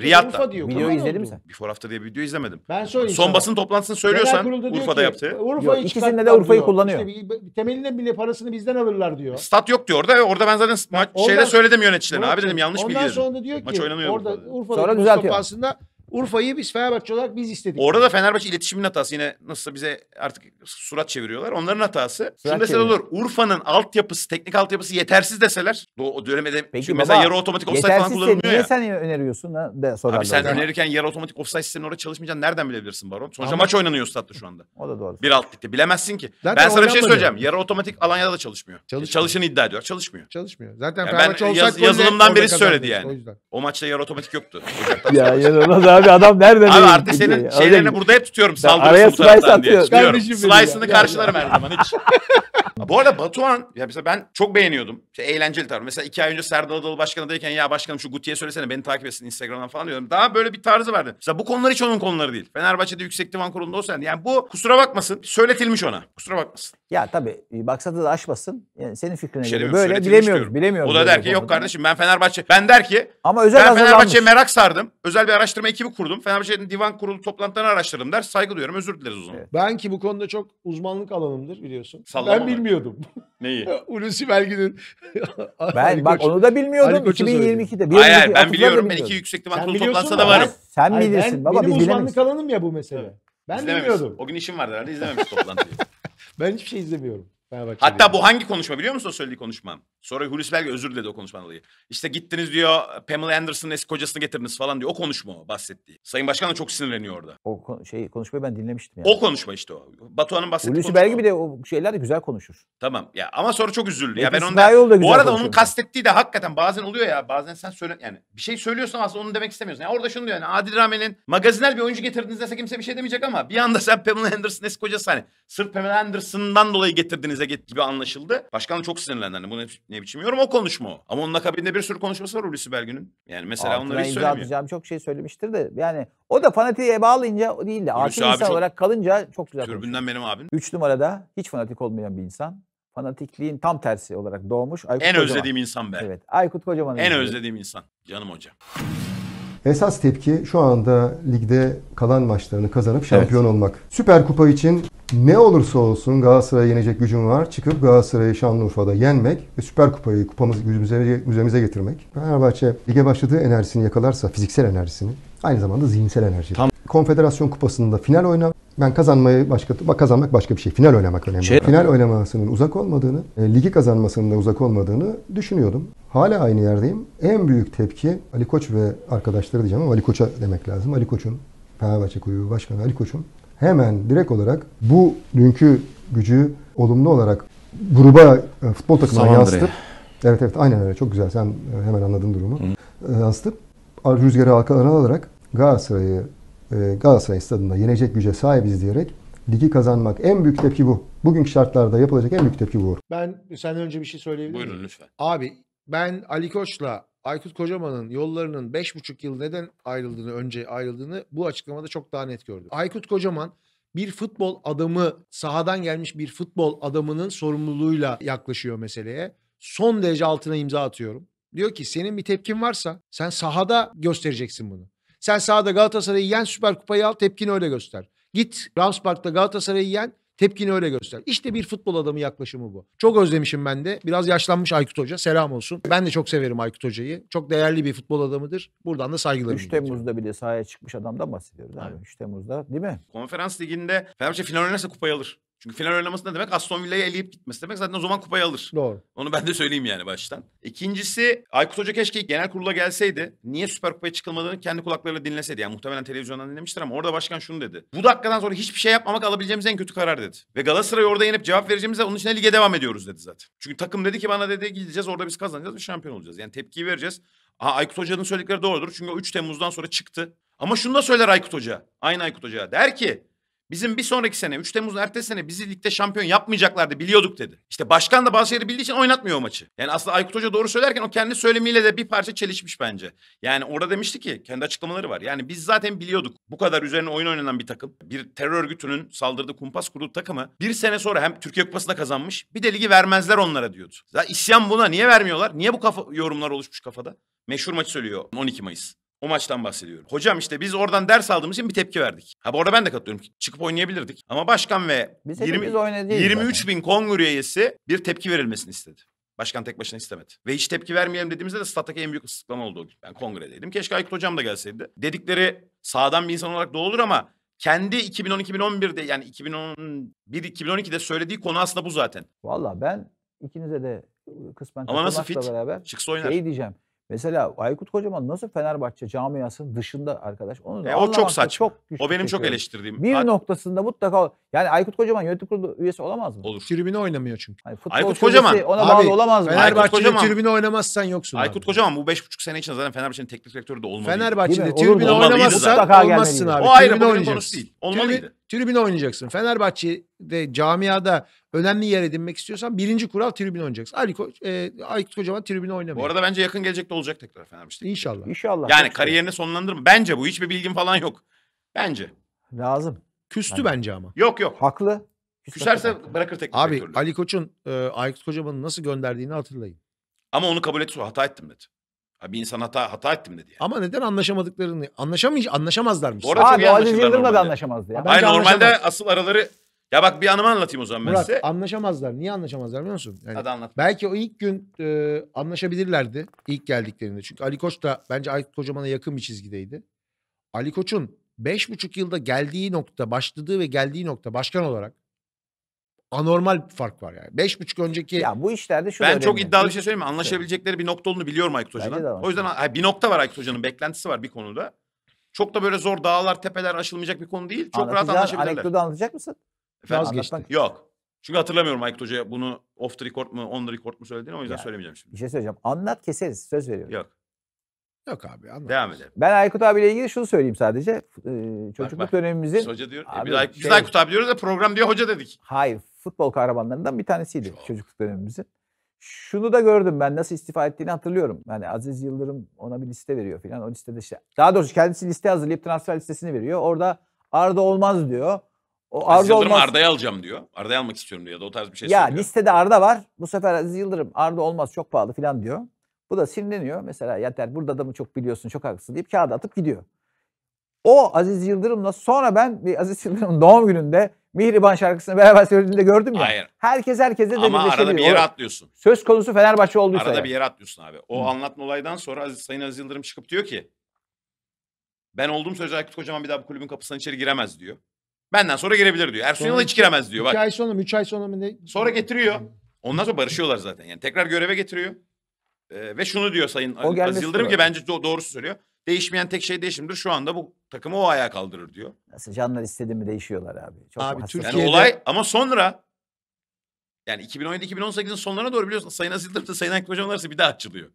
Riyad'da. Video tamam, izledin mi sen? Before After diye bir video izlemedim. Ben söyleyeyim. Son sana. basın toplantısını söylüyorsan Urfa'da ki, yaptı. Urfa yok, ikisinde de Urfa'yı diyor. kullanıyor. İşte, temelinde bile parasını bizden alırlar diyor. Stat yok diyor orada. Orada ben zaten maç, ondan, şeyde söyledim yöneticilerine. Abi dedim yanlış bilgi dedim. Ondan sonra diyor ki orada Urfa'da Urfa'da sopasında Urfa'yı biz Fenerbahçe olarak biz istedik. Orada da Fenerbahçe iletişimin hatası yine nasılsa bize artık surat çeviriyorlar. Onların hatası. Surat Şimdi mesela olur Urfa'nın altyapısı, teknik altyapısı yetersiz deseler. O döneme de Peki çünkü baba, mesela yarı otomatik offside falan kullanılmıyor niye ya. sen öneriyorsun ha? de sorarlar. Abi sen önerirken yarı otomatik offside sistemini orada çalışmayacağını nereden bilebilirsin Baron? Sonuçta Ama... maç oynanıyor statta şu anda. O da doğru. Bir alt bilemezsin ki. Zaten ben sana bir şey söyleyeceğim. Yarı otomatik Alanya'da da çalışmıyor. çalışmıyor. E, iddia ediyor. Çalışmıyor. Çalışmıyor. Zaten yani Fenerbahçe ben yaz, yazılımdan birisi söyledi yani. O, o maçta yarı otomatik yoktu. ya yanılmaz Abi adam nerede? Abi artık senin şeylerini ya. burada hep tutuyorum saldırı bu taraftan diye. Kardeşim Slice'ını karşılarım her zaman hiç. bu arada Batuhan ya mesela ben çok beğeniyordum. Şey, eğlenceli tarz. Mesela iki ay önce Serdal Adalı başkanıdayken ya başkanım şu Guti'ye söylesene beni takip etsin Instagram'dan falan diyordum. Daha böyle bir tarzı vardı. Mesela bu konular hiç onun konuları değil. Fenerbahçe'de yüksek divan kurulunda olsaydı. Yani bu kusura bakmasın söyletilmiş ona. Kusura bakmasın. Ya tabii maksatı da aşmasın. Yani senin fikrine şey göre böyle bilemiyoruz, bilemiyoruz. O da der ki yok kardeşim ben Fenerbahçe ben der ki ama özel ben Fenerbahçe'ye merak sardım. Özel bir araştırma ekibi kurdum. Fenerbahçe'nin divan kurulu toplantılarını araştırdım der. Saygı duyuyorum. Özür dileriz o zaman. Evet. Ben ki bu konuda çok uzmanlık alanımdır biliyorsun. Sallama ben bilmiyordum. Neyi? Hulusi Belgin'in. ben bak onu da bilmiyordum. 2022'de. hayır hayır ben biliyorum. Ben iki yüksek divan kurulu toplantısı da varım. Sen hayır, bilirsin. Ben, baba, benim uzmanlık alanım ya bu mesele. Evet. Ben İzlememiş. bilmiyordum. O gün işim vardı herhalde izlememiş toplantıyı. ben hiçbir şey izlemiyorum. Hatta bu hangi konuşma biliyor musun o söylediği konuşma. Sonra Hulusi Belge özür diledi o konuşmadan dolayı. İşte gittiniz diyor Pamela Anderson'ın eski kocasını getirdiniz falan diyor. O konuşma bahsettiği. Sayın Başkan da çok sinirleniyor orada. O kon- şey konuşmayı ben dinlemiştim yani. O konuşma işte o. Batuhan'ın bahsettiği Hulusi konuşma Belge bir de o şeyler de güzel konuşur. Tamam ya ama sonra çok üzüldü. Ya ben onda, Yol da bu güzel arada onun kastettiği de hakikaten bazen oluyor ya bazen sen söyle yani bir şey söylüyorsan aslında onu demek istemiyorsun. Ya orada şunu diyor yani Adil Ramen'in magazinel bir oyuncu getirdiniz dese kimse bir şey demeyecek ama bir anda sen Pamela Anderson'ın eski kocası hani sırf Pamela Anderson'dan dolayı getirdiniz geç gibi anlaşıldı. Başkan çok sinirlendi. Hani bu ne, ne biçim yorum o konuşma o. Ama onun akabinde bir sürü konuşması var Hulusi Belgün'ün. Yani mesela Altına onları hiç söylemiyor. çok şey söylemiştir de yani o da fanatiğe bağlayınca değil de akil insan olarak kalınca çok güzel Türbünden benim abim. Üç numarada hiç fanatik olmayan bir insan. Fanatikliğin tam tersi olarak doğmuş. Aykut en Kocaman. özlediğim insan ben Evet Aykut Kocaman. En özlediğim insan. Canım hocam. Esas tepki şu anda ligde kalan maçlarını kazanıp şampiyon evet. olmak. Süper Kupa için ne olursa olsun Galatasaray'a yenecek gücüm var. Çıkıp Galatasaray'ı Şanlıurfa'da yenmek ve Süper Kupayı kupamız yüzümüze, yüzümüze getirmek. Fenerbahçe lige başladığı enerjisini yakalarsa, fiziksel enerjisini Aynı zamanda zihinsel enerji. Tam. Konfederasyon Kupası'nda final oyna. Ben kazanmayı başka kazanmak başka bir şey. Final oynamak önemli. Şey, final oynamasının uzak olmadığını, e, ligi kazanmasının da uzak olmadığını düşünüyordum. Hala aynı yerdeyim. En büyük tepki Ali Koç ve arkadaşları diyeceğim ama Ali Koç'a demek lazım. Ali Koç'un Fenerbahçe Kulübü Başkanı Ali Koç'un hemen direkt olarak bu dünkü gücü olumlu olarak gruba e, futbol takımına yansıtıp Evet evet aynen öyle çok güzel sen e, hemen anladın durumu. Hı. E, yansıtıp rüzgarı halkalarına alarak Galatasaray'ı e, Galatasaray stadında yenecek güce sahibiz diyerek ligi kazanmak en büyük tepki bu. Bugünkü şartlarda yapılacak en büyük tepki bu. Ben sen önce bir şey söyleyebilir miyim? Buyurun lütfen. Abi ben Ali Koç'la Aykut Kocaman'ın yollarının 5,5 yıl neden ayrıldığını, önce ayrıldığını bu açıklamada çok daha net gördüm. Aykut Kocaman bir futbol adamı, sahadan gelmiş bir futbol adamının sorumluluğuyla yaklaşıyor meseleye. Son derece altına imza atıyorum. Diyor ki senin bir tepkin varsa sen sahada göstereceksin bunu. Sen sahada Galatasaray'ı yen Süper Kupayı al tepkini öyle göster. Git Ramspark'ta Galatasaray'ı yen tepkini öyle göster. İşte bir futbol adamı yaklaşımı bu. Çok özlemişim ben de. Biraz yaşlanmış Aykut Hoca. Selam olsun. Ben de çok severim Aykut Hoca'yı. Çok değerli bir futbol adamıdır. Buradan da saygılarımı 3 Temmuz'da bile sahaya çıkmış adamdan bahsediyoruz abi. 3 Temmuz'da değil mi? Konferans liginde Fenerbahçe final oynarsa kupayı alır. Çünkü final oynaması ne demek? Aston Villa'yı eleyip gitmesi demek. Zaten o zaman kupayı alır. Doğru. Onu ben de söyleyeyim yani baştan. İkincisi Aykut Hoca keşke genel kurula gelseydi. Niye Süper Kupa'ya çıkılmadığını kendi kulaklarıyla dinleseydi. Yani muhtemelen televizyondan dinlemiştir ama orada başkan şunu dedi. Bu dakikadan sonra hiçbir şey yapmamak alabileceğimiz en kötü karar dedi. Ve Galatasaray'ı orada yenip cevap vereceğimize onun için lige devam ediyoruz dedi zaten. Çünkü takım dedi ki bana dedi gideceğiz orada biz kazanacağız ve şampiyon olacağız. Yani tepkiyi vereceğiz. Aha, Aykut Hoca'nın söyledikleri doğrudur. Çünkü o 3 Temmuz'dan sonra çıktı. Ama şunu da söyler Aykut Hoca. Aynı Aykut Hoca. Der ki Bizim bir sonraki sene 3 Temmuz ertesi sene bizi ligde şampiyon yapmayacaklardı biliyorduk dedi. İşte başkan da bazı yeri bildiği için oynatmıyor o maçı. Yani aslında Aykut Hoca doğru söylerken o kendi söylemiyle de bir parça çelişmiş bence. Yani orada demişti ki kendi açıklamaları var. Yani biz zaten biliyorduk bu kadar üzerine oyun oynanan bir takım. Bir terör örgütünün saldırdığı kumpas kurduğu takımı bir sene sonra hem Türkiye Kupası da kazanmış bir de ligi vermezler onlara diyordu. Ya isyan buna niye vermiyorlar? Niye bu kafa yorumlar oluşmuş kafada? Meşhur maçı söylüyor 12 Mayıs. O maçtan bahsediyorum. Hocam işte biz oradan ders aldığımız için bir tepki verdik. Ha bu arada ben de katılıyorum. Çıkıp oynayabilirdik. Ama başkan ve biz 20, 23 zaten. bin kongre üyesi bir tepki verilmesini istedi. Başkan tek başına istemedi. Ve hiç tepki vermeyelim dediğimizde de stat'taki en büyük ıslıklama oldu Ben kongredeydim. Keşke Aykut Hocam da gelseydi. Dedikleri sağdan bir insan olarak doğulur ama kendi 2010-2011'de yani 2011-2012'de söylediği konu aslında bu zaten. Valla ben ikinize de kısmen Ama nasıl fit? Beraber Çıksa oynar. Şey diyeceğim. Mesela Aykut Kocaman nasıl Fenerbahçe camiasının dışında arkadaş? Onu e, o çok saç. Çok o benim çok eleştirdiğim. Bir Hadi. noktasında mutlaka yani Aykut Kocaman yönetim kurulu üyesi olamaz mı? Olur. Tribüne oynamıyor çünkü. Hani Aykut Kocaman ona bağlı olamaz mı? Fenerbahçe'de tribüne oynamazsan yoksun. Aykut abi. Kocaman bu beş buçuk sene için zaten Fenerbahçe'nin teknik direktörü de olmalı. Fenerbahçe'de tribüne oynamazsan olmazsın abi. O ayrı bu konusu değil. Olmalıydı. Tribüne oynayacaksın. Fenerbahçe'de camiada önemli yer edinmek istiyorsan birinci kural tribün oynayacaksın. Ali Koç, e, Aykut Kocaman tribüne oynamıyor. Bu arada bence yakın gelecekte olacak tekrar Fenerbahçe'de. İnşallah. İnşallah. Yani kariyerini şey. mı? Bence bu. Hiçbir bilgim falan yok. Bence. Lazım. Küstü bence, bence ama. Yok yok. Haklı. Küserse bırakır teknik Abi direktörlüğü. Ali Koç'un e, Aykut Kocaman'ı nasıl gönderdiğini hatırlayın. Ama onu kabul etti. Hata ettim dedi. Abi insan hata hata ettim dedi yani. Ama neden anlaşamadıklarını anlaşamayınca anlaşamazlarmış. Bu arada Abi, çok iyi Aziz Yıldırım'la anlaşamazdı ya. Bence normalde asıl araları ya bak bir anımı anlatayım o zaman ben Murat size. anlaşamazlar. Niye anlaşamazlar biliyor musun? Yani Hadi anlat. belki o ilk gün e, anlaşabilirlerdi ilk geldiklerinde. Çünkü Ali Koç da bence Ali Kocaman'a yakın bir çizgideydi. Ali Koç'un beş buçuk yılda geldiği nokta, başladığı ve geldiği nokta başkan olarak anormal bir fark var yani. Beş buçuk önceki Ya bu işlerde şu Ben çok önemli. iddialı bir şey söyleyeyim mi? Anlaşabilecekleri bir nokta olduğunu biliyorum Aykut Bence Hoca'dan. O yüzden bir nokta var Aykut Hoca'nın beklentisi var bir konuda. Çok da böyle zor dağlar, tepeler aşılmayacak bir konu değil. Çok rahat Anlatacağın anlaşabilirler. Anekdotu anlatacak mısın? Efendim, Vazgeçti. Anlatmak... Yok. Çünkü hatırlamıyorum Aykut hoca bunu off the record mu on the record mu söylediğini o yüzden yani, söylemeyeceğim şimdi. Bir şey söyleyeceğim. Anlat keseriz söz veriyorum. Yok. Yok abi anlat. Devam edelim. Ben Aykut abiyle ilgili şunu söyleyeyim sadece. Ee, çocukluk bak, bak. dönemimizin... Biz hoca diyor. Abi, biz, Aykut, şey... biz Aykut abi diyoruz da program diye hoca dedik. Hayır. Futbol kahramanlarından bir tanesiydi Çok. çocukluk dönemimizin. Şunu da gördüm ben nasıl istifa ettiğini hatırlıyorum. Yani Aziz Yıldırım ona bir liste veriyor filan. O listede işte daha doğrusu kendisi liste hazırlayıp transfer listesini veriyor. Orada Arda olmaz diyor. O Aziz Arda Yıldırım olmaz. Arda'yı alacağım diyor. Arda'yı almak istiyorum diyor ya da o tarz bir şey ya, söylüyor. Ya listede Arda var. Bu sefer Aziz Yıldırım Arda olmaz çok pahalı falan diyor. Bu da sinirleniyor. Mesela yeter burada da mı çok biliyorsun çok haklısın deyip kağıda atıp gidiyor. O Aziz Yıldırım'la sonra ben bir Aziz Yıldırım'ın doğum gününde Mihriban şarkısını beraber söylediğinde gördüm ya. Hayır. Herkes herkese de Ama arada bir yere atlıyorsun. Söz konusu Fenerbahçe olduysa. Arada yani. bir yere atlıyorsun abi. O Hı. anlatma olaydan sonra Aziz, Sayın Aziz Yıldırım çıkıp diyor ki ben olduğum sürece Aykut Kocaman bir daha bu kulübün kapısından içeri giremez diyor. Benden sonra girebilir diyor. Ersun Yanal hiç giremez diyor. Bak. 2 ay sonra 3 ay sonra mı ne? Sonra getiriyor. Ondan sonra barışıyorlar zaten. Yani tekrar göreve getiriyor. Ee, ve şunu diyor Sayın gelmesi Aziz Yıldırım ki bence do- doğrusu söylüyor. Değişmeyen tek şey değişimdir. Şu anda bu takımı o ayağa kaldırır diyor. Nasıl canlar istedi mi değişiyorlar abi. Çok Abi, hassas. Yani olay ama sonra yani 2017-2018'in sonlarına doğru biliyorsun Sayın Aziz Yıldırım da Sayın Aykut Hocam arası bir daha açılıyor.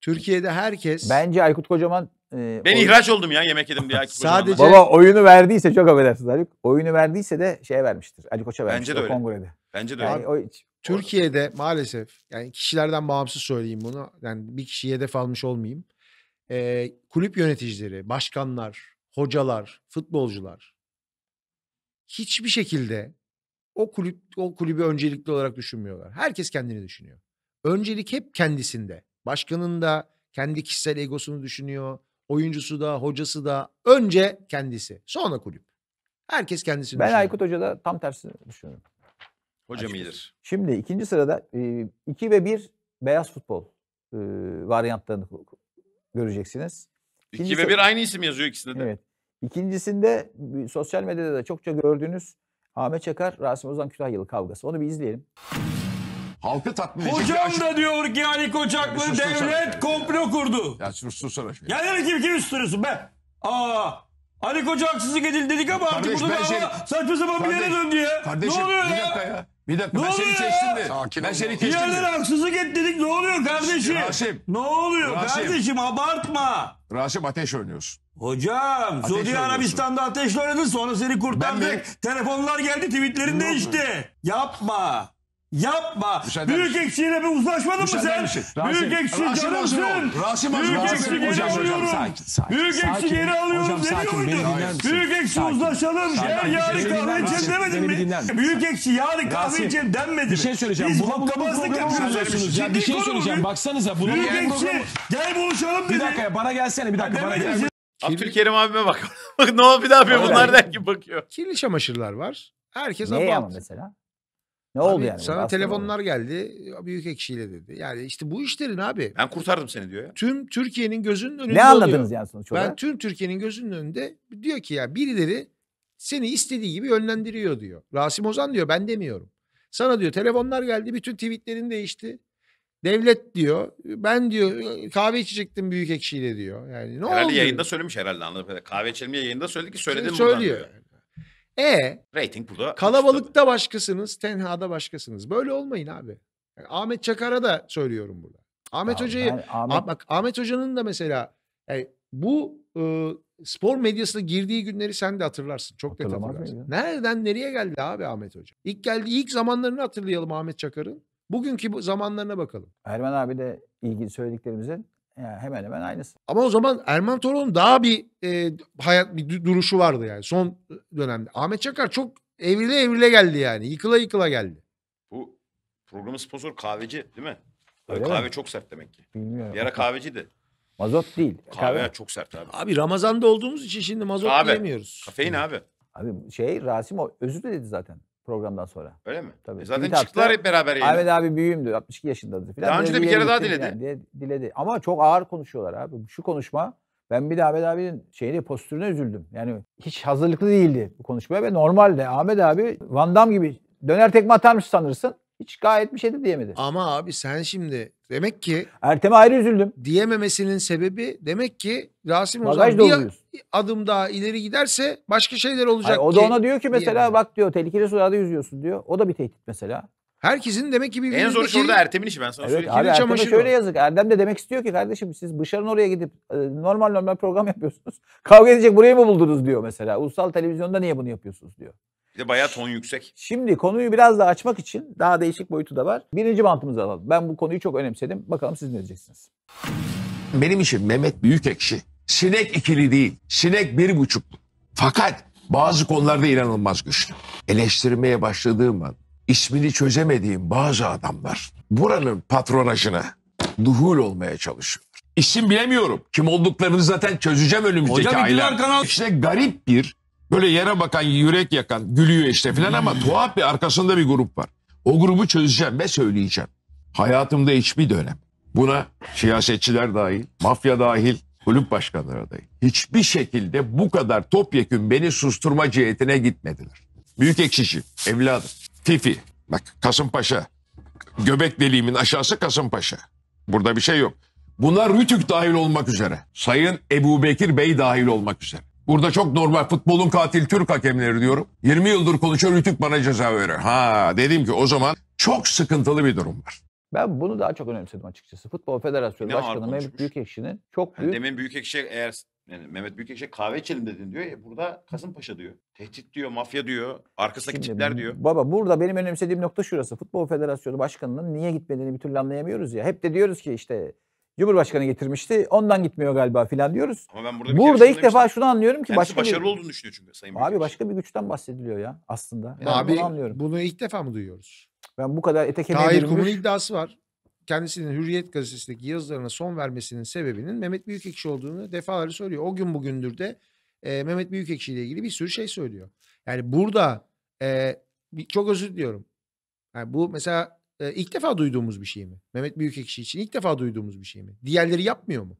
Türkiye'de herkes Bence Aykut Kocaman e, ben oyun... ihraç oldum ya yemek yedim diye. Sadece... Baba oyunu verdiyse çok affedersiniz Ali. Oyunu verdiyse de şeye vermiştir. Ali Koç'a vermiştir Bence de öyle. kongrede. Bence de yani öyle. O... Türkiye'de maalesef yani kişilerden bağımsız söyleyeyim bunu. Yani bir kişiye hedef almış olmayayım. Ee, kulüp yöneticileri, başkanlar, hocalar, futbolcular hiçbir şekilde o kulüp o kulübü öncelikli olarak düşünmüyorlar. Herkes kendini düşünüyor. Öncelik hep kendisinde. Başkanın da kendi kişisel egosunu düşünüyor. Oyuncusu da, hocası da. Önce kendisi. Sonra kulüp. Herkes kendisini Ben düşünüyor. Aykut da tam tersini düşünüyorum. Hocam Açıkçası. Şimdi ikinci sırada 2 e, ve 1 beyaz futbol e, varyantlarını göreceksiniz. İki ve bir aynı isim yazıyor ikisinde de. Evet. İkincisinde e, sosyal medyada da çokça gördüğünüz Ahmet Çakar, Rasim Ozan Kütahyalı kavgası. Onu bir izleyelim halkı tatmin edecek. Hocam da diyor ki Ali Koçaklı yani devlet komplo kurdu. Ya sus susana şimdi. Ya demek kim kim üstürüyorsun be? Aa Ali Koca haksızlık edildi dedik ama Kardeş, artık burada şey, saçma sapan bir yere döndü ya. Kardeşim, ne oluyor Bir dakika ya. Bir dakika ne ben seni seçtim de. Sakin ben seni seçtim de. haksızlık et dedik ne oluyor kardeşim? Raşim. Ne oluyor Raşim. kardeşim abartma. Raşim ateş oynuyorsun. Hocam ateş Suudi Arabistan'da ateşle oynadın sonra seni kurtardık. Telefonlar geldi tweetlerin değişti. Yapma. Yapma. Müsaade Büyük misin? eksiğiyle bir uzlaşmadın mı sen? Misin? Büyük eksi canımsın. Büyük eksi geri alıyorum. Büyük eksi geri alıyorum demiyor Büyük eksi uzlaşalım. Yer yarın kahve içelim demedin mi? Büyük eksi yarın kahve içelim denmedi mi? Bir şey söyleyeceğim. Biz buna kabazlık yapıyoruz. bir şey söyleyeceğim. Baksanıza. Büyük eksi gel buluşalım dedi. Bir dakika bana gelsene bir dakika bana gelsene. Abdülkerim abime bak. bak ne oldu bir daha yapıyor bunlar der ki bakıyor. Kirli çamaşırlar var. Herkes abartı. Ne mesela? Ne abi oldu yani? Sana telefonlar geldi. Büyük ekşiyle dedi. Yani işte bu işlerin abi. Ben kurtardım seni diyor ya. Tüm Türkiye'nin gözünün önünde Ne anladınız oluyor. yani sonuç olarak? Ben tüm Türkiye'nin gözünün önünde diyor ki ya birileri seni istediği gibi yönlendiriyor diyor. Rasim Ozan diyor ben demiyorum. Sana diyor telefonlar geldi bütün tweetlerin değişti. Devlet diyor. Ben diyor kahve içecektim büyük ekşiyle diyor. Yani ne herhalde oldu? yayında söylemiş herhalde anladım. Kahve içelim diye yayında söyledi ki şey söyledim Şimdi buradan diyor. E rating burada kalabalıkta başkasınız, tenhada başkasınız. Böyle olmayın abi. Yani Ahmet Çakar'a da söylüyorum burada. Ahmet ya Hoca'yı Ahmet... bak Ahmet Hoca'nın da mesela yani bu e, spor medyasına girdiği günleri sen de hatırlarsın. Çok net hatırlarsın. Ya. Nereden nereye geldi abi Ahmet Hoca? İlk geldi ilk zamanlarını hatırlayalım Ahmet Çakar'ın. Bugünkü bu zamanlarına bakalım. Ermen abi de ilgili söylediklerimizin yani hemen hemen aynısı. Ama o zaman Erman Toroğlu'nun daha bir e, hayat bir duruşu vardı yani son dönemde. Ahmet Çakar çok evrile evrile geldi yani. Yıkıla yıkıla geldi. Bu programın sponsoru kahveci değil mi? Öyle kahve mi? çok sert demek ki. Bilmiyorum. Bir ara kahveciydi. Mazot değil. Kahve, kahve çok sert abi. Abi Ramazan'da olduğumuz için şimdi mazot abi, diyemiyoruz. Kafein abi. Abi şey Rasim o özü de dedi zaten programdan sonra. Öyle mi? Tabii. E zaten Tweet çıktılar attı. hep beraber yayına. Ahmet abi büyüğümdü 62 yaşındadır. Falan. Daha önce de bir kere daha diledi. Diye, diledi. Ama çok ağır konuşuyorlar abi. Şu konuşma ben bir de Ahmet abinin şeyine postürüne üzüldüm. Yani hiç hazırlıklı değildi bu konuşmaya ve normalde Ahmet abi Van Damme gibi döner tekme atarmış sanırsın. Hiç gayet bir şey de diyemedi. Ama abi sen şimdi demek ki... Ertem'e ayrı üzüldüm. Diyememesinin sebebi demek ki Rasim Bagaj Ozan bir adım daha ileri giderse başka şeyler olacak Hayır, O da ki, ona diyor ki mesela diyemem. bak diyor tehlikeli sularda yüzüyorsun diyor. O da bir tehdit mesela. Herkesin demek ki bir... En zoru şurada Ertem'in işi ben sana evet, söyleyeyim. Abi, Ertem'e şöyle yazık. Erdem de demek istiyor ki kardeşim siz Bışar'ın oraya gidip e, normal normal program yapıyorsunuz. Kavga edecek burayı mı buldunuz diyor mesela. Ulusal televizyonda niye bunu yapıyorsunuz diyor. Bir de bayağı ton yüksek. Şimdi konuyu biraz daha açmak için daha değişik boyutu da var. Birinci bantımızı alalım. Ben bu konuyu çok önemsedim. Bakalım siz ne diyeceksiniz? Benim için Mehmet büyük ekşi. sinek ikili değil, sinek bir buçuk. Fakat bazı konularda inanılmaz güçlü. Eleştirmeye başladığım an ismini çözemediğim bazı adamlar buranın patronajına duhul olmaya çalışıyor. İsim bilemiyorum. Kim olduklarını zaten çözeceğim önümüzdeki Hocam, aylar. Kanal... İşte garip bir Böyle yere bakan, yürek yakan, gülüyor işte filan ama hmm. tuhaf bir arkasında bir grup var. O grubu çözeceğim ve söyleyeceğim. Hayatımda hiçbir dönem buna siyasetçiler dahil, mafya dahil, kulüp başkanları dahil. Hiçbir şekilde bu kadar topyekün beni susturma cihetine gitmediler. Büyük ekşici, evladım, Fifi, bak Kasımpaşa, göbek deliğimin aşağısı Kasımpaşa. Burada bir şey yok. Bunlar Rütük dahil olmak üzere. Sayın Ebu Bekir Bey dahil olmak üzere. Burada çok normal futbolun katil Türk hakemleri diyorum. 20 yıldır konuşuyor Rütük bana ceza verir. Ha dedim ki o zaman çok sıkıntılı bir durum var. Ben bunu daha çok önemsedim açıkçası. Futbol Federasyonu Başkanı Mehmet Büyükekşi'nin çok büyük... demin Büyükekşi eğer yani Mehmet Büyükekşi kahve içelim dedin diyor. E burada Kasımpaşa diyor. Tehdit diyor, mafya diyor, arkasındaki Şimdi, tipler diyor. Baba burada benim önemsediğim nokta şurası. Futbol Federasyonu Başkanı'nın niye gitmediğini bir türlü anlayamıyoruz ya. Hep de diyoruz ki işte Cumhurbaşkanı getirmişti. Ondan gitmiyor galiba filan diyoruz. Ama ben burada burada ilk defa şunu anlıyorum ki başka başarılı bir... olduğunu düşünüyor çünkü Sayın Abi Büyükşehir. başka bir güçten bahsediliyor ya aslında. Ben Abi, bunu anlıyorum. Bunu ilk defa mı duyuyoruz? Ben bu kadar ete kemiğe Tahir Kum'un iddiası var. Kendisinin Hürriyet gazetesindeki yazılarına son vermesinin sebebinin Mehmet Büyükekşi olduğunu defaları söylüyor. O gün bugündür de e, Mehmet Büyükekşi ile ilgili bir sürü şey söylüyor. Yani burada e, çok özür diliyorum. Yani bu mesela e, ilk defa duyduğumuz bir şey mi? Mehmet Büyükekşi için ilk defa duyduğumuz bir şey mi? Diğerleri yapmıyor mu?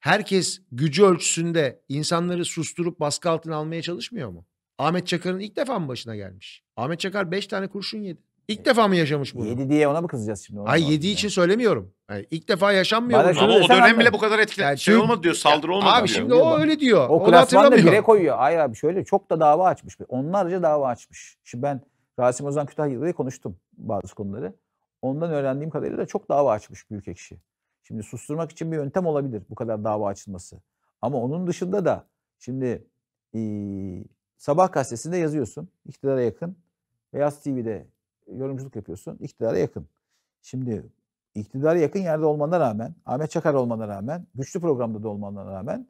Herkes gücü ölçüsünde insanları susturup baskı altına almaya çalışmıyor mu? Ahmet Çakar'ın ilk defa mı başına gelmiş? Ahmet Çakar beş tane kurşun yedi. İlk e, defa mı yaşamış bunu? Yedi diye ona mı kızacağız şimdi? Ay yedi için söylemiyorum. Yani ilk defa yaşanmıyor. Bana Ama o dönem anladım. bile bu kadar etkili. Yani şey olmadı diyor, saldırı olmadı abi diyor. şimdi o öyle diyor. O klasmanda bire koyuyor. Ay abi şöyle çok da dava açmış. Onlarca dava açmış. Şimdi ben Rasim Ozan Kütahyalı'yla konuştum bazı konuları. Ondan öğrendiğim kadarıyla çok dava açmış büyük ekşi. Şimdi susturmak için bir yöntem olabilir bu kadar dava açılması. Ama onun dışında da şimdi e, sabah gazetesinde yazıyorsun iktidara yakın. Beyaz TV'de yorumculuk yapıyorsun iktidara yakın. Şimdi iktidara yakın yerde olmana rağmen, Ahmet Çakar olmana rağmen, güçlü programda da olmana rağmen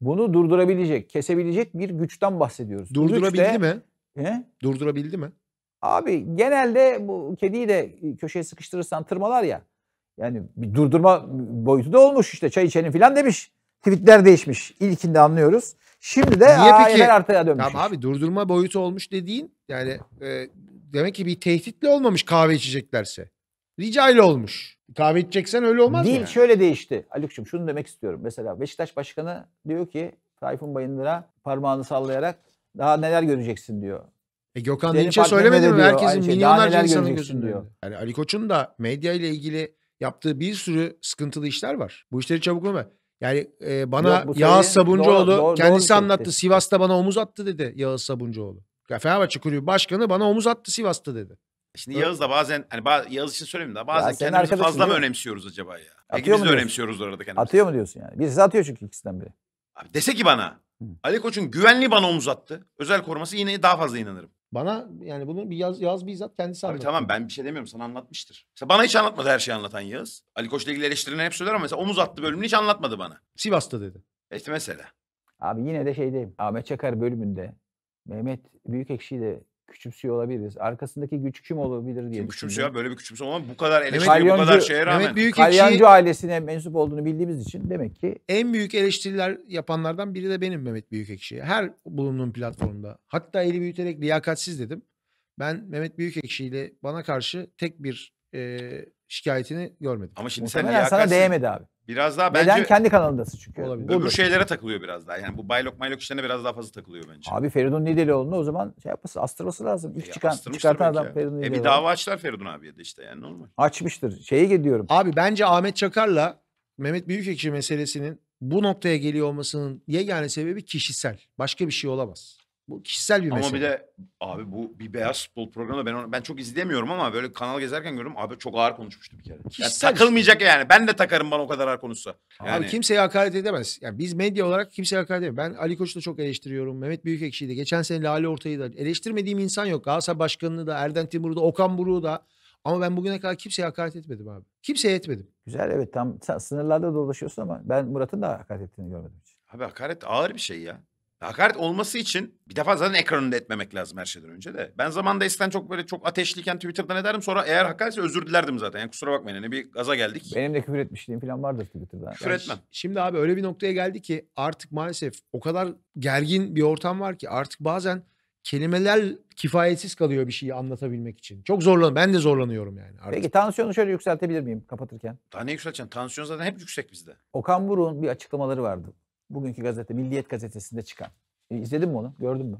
bunu durdurabilecek, kesebilecek bir güçten bahsediyoruz. Durdurabildi güçte, mi? He? Durdurabildi mi? Abi genelde bu kediyi de köşeye sıkıştırırsan tırmalar ya. Yani bir durdurma boyutu da olmuş işte çay içenin filan demiş. Tweetler değişmiş. İlkinde anlıyoruz. Şimdi de Niye aa, peki? artıya dönmüş. Tamam abi durdurma boyutu olmuş dediğin yani e, demek ki bir tehditle olmamış kahve içeceklerse. Rica ile olmuş. Kahve içeceksen öyle olmaz Dil mı? Dil yani? şöyle değişti. Haluk'cum şunu demek istiyorum. Mesela Beşiktaş Başkanı diyor ki Tayfun Bayındır'a parmağını sallayarak daha neler göreceksin diyor. E Gökhan Senin Dinç'e söylemedi mi? Herkesin şey, milyonlarca insanın gözünde. Yani Ali Koç'un da medya ile ilgili yaptığı bir sürü sıkıntılı işler var. Bu işleri çabuk olma. Yani e, bana Yok, Yağız Sabuncuoğlu doğru, doğru, kendisi doğru anlattı. Dedi. Sivas'ta bana omuz attı dedi Yağız Sabuncuoğlu. Ya Fenerbahçe Kulübü Başkanı bana omuz attı Sivas'ta dedi. Şimdi Yağız da bazen hani Yağız için söyleyeyim de bazen ya kendimizi fazla mı önemsiyoruz acaba ya? Atıyor Peki, biz de önemsiyoruz orada kendimizi. Atıyor mu diyorsun yani? Birisi atıyor çünkü ikisinden biri. Abi dese ki bana Hı. Ali Koç'un güvenli bana omuz attı. Özel koruması yine daha fazla inanırım. Bana yani bunu bir yaz, yaz bizzat kendisi Abi anlattı. tamam ben bir şey demiyorum sana anlatmıştır. Mesela bana hiç anlatmadı her şeyi anlatan Yağız. Ali Koç ile ilgili eleştirilen hep söyler ama mesela omuz attı bölümünü hiç anlatmadı bana. Sivas'ta dedi. İşte mesela. Abi yine de şeydeyim. Ahmet Çakar bölümünde Mehmet Büyükekşi de küçümsüyor olabiliriz. Arkasındaki güç kim olabilir diye Kim küçümsüyor böyle bir küçümseme ama bu kadar eleştiri bu Kalyoncu- kadar şeye rağmen. Mehmet Büyükekşi Kalyancı ailesine mensup olduğunu bildiğimiz için demek ki en büyük eleştiriler yapanlardan biri de benim Mehmet Büyükekşi. Her bulunduğum platformda. Hatta eli büyüterek liyakatsiz dedim. Ben Mehmet Büyükekşi ile bana karşı tek bir e, şikayetini görmedim. Ama şimdi sen muhtemelen sana liyakatsiz, değmedi abi. Biraz daha bence... Neden? Kendi kanalındasın çünkü. Olabilir. Öbür şeylere takılıyor biraz daha. Yani bu baylok maylok işlerine biraz daha fazla takılıyor bence. Abi Feridun Nideloğlu'nu o zaman şey yapması, astırması lazım. İlk e, çıkan, çıkartan adam ya. Feridun Nideloğlu. E bir dava açlar Feridun abiye de işte yani normal. Açmıştır. Şeye gidiyorum. Abi bence Ahmet Çakar'la Mehmet Büyükekşi meselesinin bu noktaya geliyor olmasının yegane sebebi kişisel. Başka bir şey olamaz. Bu kişisel bir ama mesele. Ama bir de abi bu bir beyaz futbol programı ben onu, ben çok izleyemiyorum ama böyle kanal gezerken gördüm abi çok ağır konuşmuştu bir kere. yani takılmayacak işte. yani. Ben de takarım bana o kadar ağır konuşsa. Yani... Abi kimseye hakaret edemez. Yani biz medya olarak kimseye hakaret edemeyiz. Ben Ali Koç'u da çok eleştiriyorum. Mehmet Büyükekşi'yi de. Geçen sene Lale Ortay'ı da. Eleştirmediğim insan yok. Galatasaray Başkanı'nı da, Erden Timur'u da, Okan Buruk'u da. Ama ben bugüne kadar kimseye hakaret etmedim abi. Kimseye etmedim. Güzel evet tam sınırlarda dolaşıyorsun ama ben Murat'ın da hakaret ettiğini görmedim. Abi hakaret ağır bir şey ya. Hakaret olması için bir defa zaten ekranında etmemek lazım her şeyden önce de. Ben zamanda isten çok böyle çok ateşliyken Twitter'dan ederim. Sonra eğer hakaretse özür dilerdim zaten. Yani kusura bakmayın hani bir gaza geldik. Benim de küfür etmişliğim falan vardır Twitter'dan. Küfür yani etmem. Şimdi abi öyle bir noktaya geldi ki artık maalesef o kadar gergin bir ortam var ki artık bazen kelimeler kifayetsiz kalıyor bir şeyi anlatabilmek için. Çok zorlanıyorum ben de zorlanıyorum yani. Artık. Peki tansiyonu şöyle yükseltebilir miyim kapatırken? Daha ne yükselteceksin? Tansiyon zaten hep yüksek bizde. Okan Buruk'un bir açıklamaları vardı. Bugünkü gazete Milliyet gazetesinde çıkan. E, izledin mi onu? Gördün mü?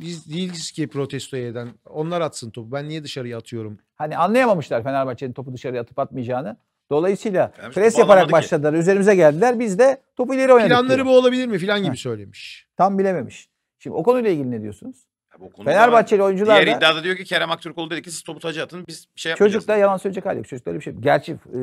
Biz değiliz ki protesto eden. Onlar atsın topu. Ben niye dışarıya atıyorum? Hani anlayamamışlar Fenerbahçe'nin topu dışarıya atıp atmayacağını. Dolayısıyla yani pres yaparak başladılar. Ki. Üzerimize geldiler. Biz de topu ileri oynadık. Planları diyor. bu olabilir mi filan gibi ha. söylemiş. Tam bilememiş. Şimdi o konuyla ilgili ne diyorsunuz? Bu Fenerbahçeli oyuncular diğer da... iddiada diyor ki Kerem Aktürkoğlu dedi ki siz topu taca atın biz bir şey yapmayacağız. Çocuk da yalan söyleyecek hali yok. Çocuklar bir şey. Gerçi e,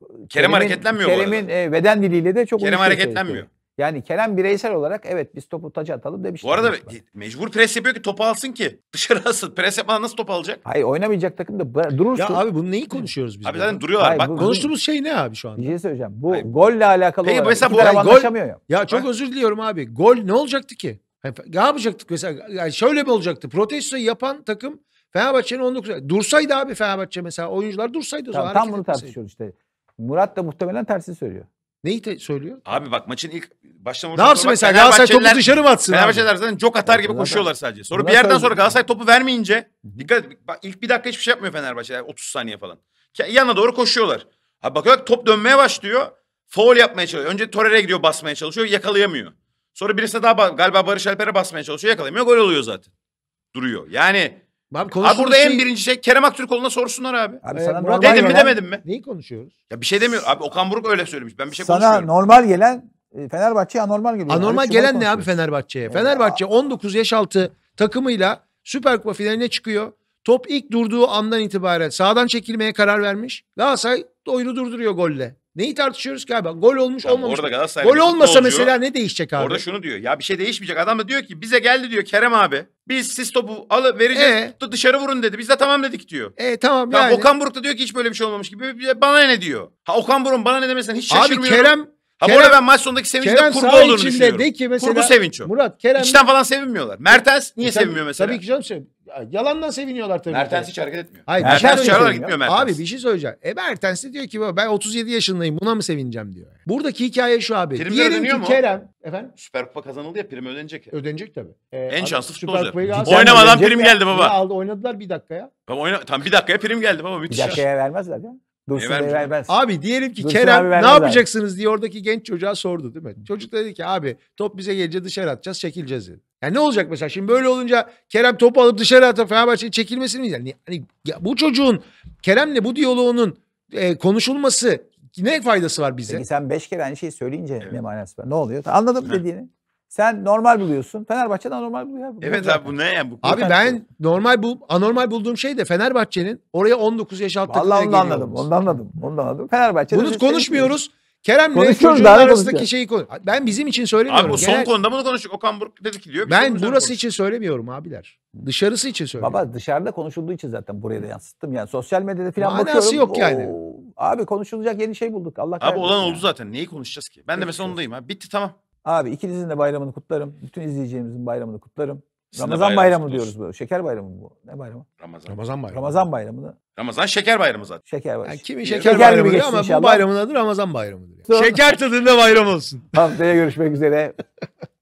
Kerem Kerem'in, hareketlenmiyor Kerem'in e, beden diliyle de çok Kerem hareketlenmiyor. Şey. Yani Kerem bireysel olarak evet biz topu taca atalım demiştik. Bu arada mecbur pres yapıyor ki topu alsın ki. Dışarı alsın. Pres yapmadan nasıl topu alacak? Hayır oynamayacak takım da durursun. Ya abi bunu neyi konuşuyoruz biz? Abi zaten duruyorlar. Hayır, Bak, bu, konuştuğumuz bu, şey ne abi şu anda? Bir şey söyleyeceğim. Bu Hayır. golle alakalı Peki, olarak. Mesela bu taraf gol, ya. ya çok ha? özür diliyorum abi. Gol ne olacaktı ki? ne yapacaktık mesela? Yani şöyle mi olacaktı. Protestoyu yapan takım Fenerbahçe'nin 19 dursaydı abi Fenerbahçe mesela oyuncular dursaydı o zaman. Tamam, tam bunu tartışıyoruz işte. Murat da muhtemelen tersi söylüyor. Neyi te- söylüyor? Abi bak maçın ilk baştan Ne yapsın mesela Galatasaray topu dışarı mı atsın? Fenerbahçeliler zaten çok atar gibi Zaten- koşuyorlar sadece. Sonra bir yerden sonra Galatasaray topu vermeyince dikkat bak ilk bir dakika hiçbir şey yapmıyor Fenerbahçeler 30 saniye falan. Ke- Yana doğru koşuyorlar. Abi bakıyorlar top dönmeye başlıyor. Foul yapmaya çalışıyor. Önce Torreira'ya gidiyor basmaya çalışıyor yakalayamıyor. Sonra birisi daha galiba Barış Alper'e basmaya çalışıyor yakalayamıyor gol oluyor zaten. Duruyor. Yani Abi, abi burada şey... en birinci şey Kerem Aktürkoğlu'na sorsunlar abi. abi ee, sana normal dedim mi demedim mi? Neyi konuşuyoruz? Ya bir şey demiyor. Abi Okan Buruk öyle söylemiş. Ben bir şey sana konuşmuyorum. Sana normal gelen e, Fenerbahçe'ye anormal geliyor. Anormal abi, gelen ne abi Fenerbahçe'ye? Evet. Fenerbahçe 19 yaş altı takımıyla Süper Kupa finaline çıkıyor. Top ilk durduğu andan itibaren sağdan çekilmeye karar vermiş. Galatasaray oyunu durduruyor golle. Neyi tartışıyoruz ki abi? Gol olmuş tamam, olmamış. Orada Galatasaray Gol olmasa oluyor. mesela ne değişecek abi? Orada şunu diyor. Ya bir şey değişmeyecek. Adam da diyor ki bize geldi diyor Kerem abi. Biz siz topu alı vereceğiz. E? Dışarı vurun dedi. Biz de tamam dedik diyor. E tamam ya yani. Okan Buruk da diyor ki hiç böyle bir şey olmamış gibi. Bana ne diyor? Ha Okan Buruk'un bana ne demesinden hiç şaşırmıyorum. Abi Kerem Ha Kerem, bu ben maç sonundaki sevinci Kerem de kurgu olduğunu düşünüyorum. De ki mesela, kurgu sevinç o. Murat Kerem... İçten falan sevinmiyorlar. Mertens niye e, sevinmiyor mesela? Tabii ki canım sevinmiyor. Yalandan seviniyorlar tabii. Mertens hiç hareket etmiyor. Hayır, Mertens şey hareket etmiyor. gitmiyor Mertens. Abi bir şey söyleyeceğim. E Mertens de diyor ki ben 37 yaşındayım buna mı sevineceğim diyor. Buradaki hikaye şu abi. Primler Diyelim ödeniyor ki mu? Kerem. Efendim? Süper Kupa kazanıldı ya prim ödenecek. ya. Ödenecek tabii. Ee, En şanslı futbolcu. Kupayı Galatasaray Oynamadan ödenecek prim geldi baba. Ya Aldı, oynadılar bir dakikaya. Tam, oyna, tam bir dakikaya prim geldi baba Bir müthiş. dakikaya vermezler ya. Dursun Abi diyelim ki Dursun Kerem ne vermez abi. yapacaksınız diye oradaki genç çocuğa sordu değil mi? Çocuk da dedi ki abi top bize gelince dışarı atacağız çekileceğiz dedi. Yani ne olacak mesela şimdi böyle olunca Kerem topu alıp dışarı atıp Fenerbahçe'nin çekilmesini mi yani, yani ya bu çocuğun Kerem'le bu diyaloğunun e, konuşulması ne faydası var bize? Peki sen beş kere aynı şeyi söyleyince evet. ne manası var? Ne oluyor? Anladım evet. dediğini. Sen normal buluyorsun. Fenerbahçe normal buluyor. evet abi bu ne yani? Bu abi ben şey. normal bu anormal bulduğum şey de Fenerbahçe'nin oraya 19 yaş altı takımına geliyor. Vallahi onu anladım. Onu anladım. Onu anladım. Fenerbahçe Bunu şey konuşmuyoruz. Kerem çocuğun daha arasındaki şeyi konu. Ben bizim için söylemiyorum. Abi o son Genel... konuda mı konuştuk. Okan Buruk dedi ki diyor. Bir şey ben burası için söylemiyorum abiler. Dışarısı için söylüyorum. Baba dışarıda konuşulduğu için zaten buraya da yansıttım. Yani sosyal medyada falan Manası bakıyorum. yok yani. Oo, abi konuşulacak yeni şey bulduk. Allah Abi olan ya. oldu zaten. Neyi konuşacağız ki? Ben de evet. mesela ondayım. Ha. Bitti tamam. Abi ikinizin de bayramını kutlarım. Bütün izleyeceğimizin bayramını kutlarım. Sizin Ramazan bayramı, diyoruz bu, Şeker bayramı bu? Ne bayramı? Ramazan. Ramazan bayramı. Ramazan bayramı da. Ramazan şeker bayramı zaten. Şeker bayramı. Yani kimi şeker, şeker bayramı diyor ama inşallah. bu bayramın adı Ramazan bayramıdır. Yani. Şeker tadında bayram olsun. Haftaya görüşmek üzere.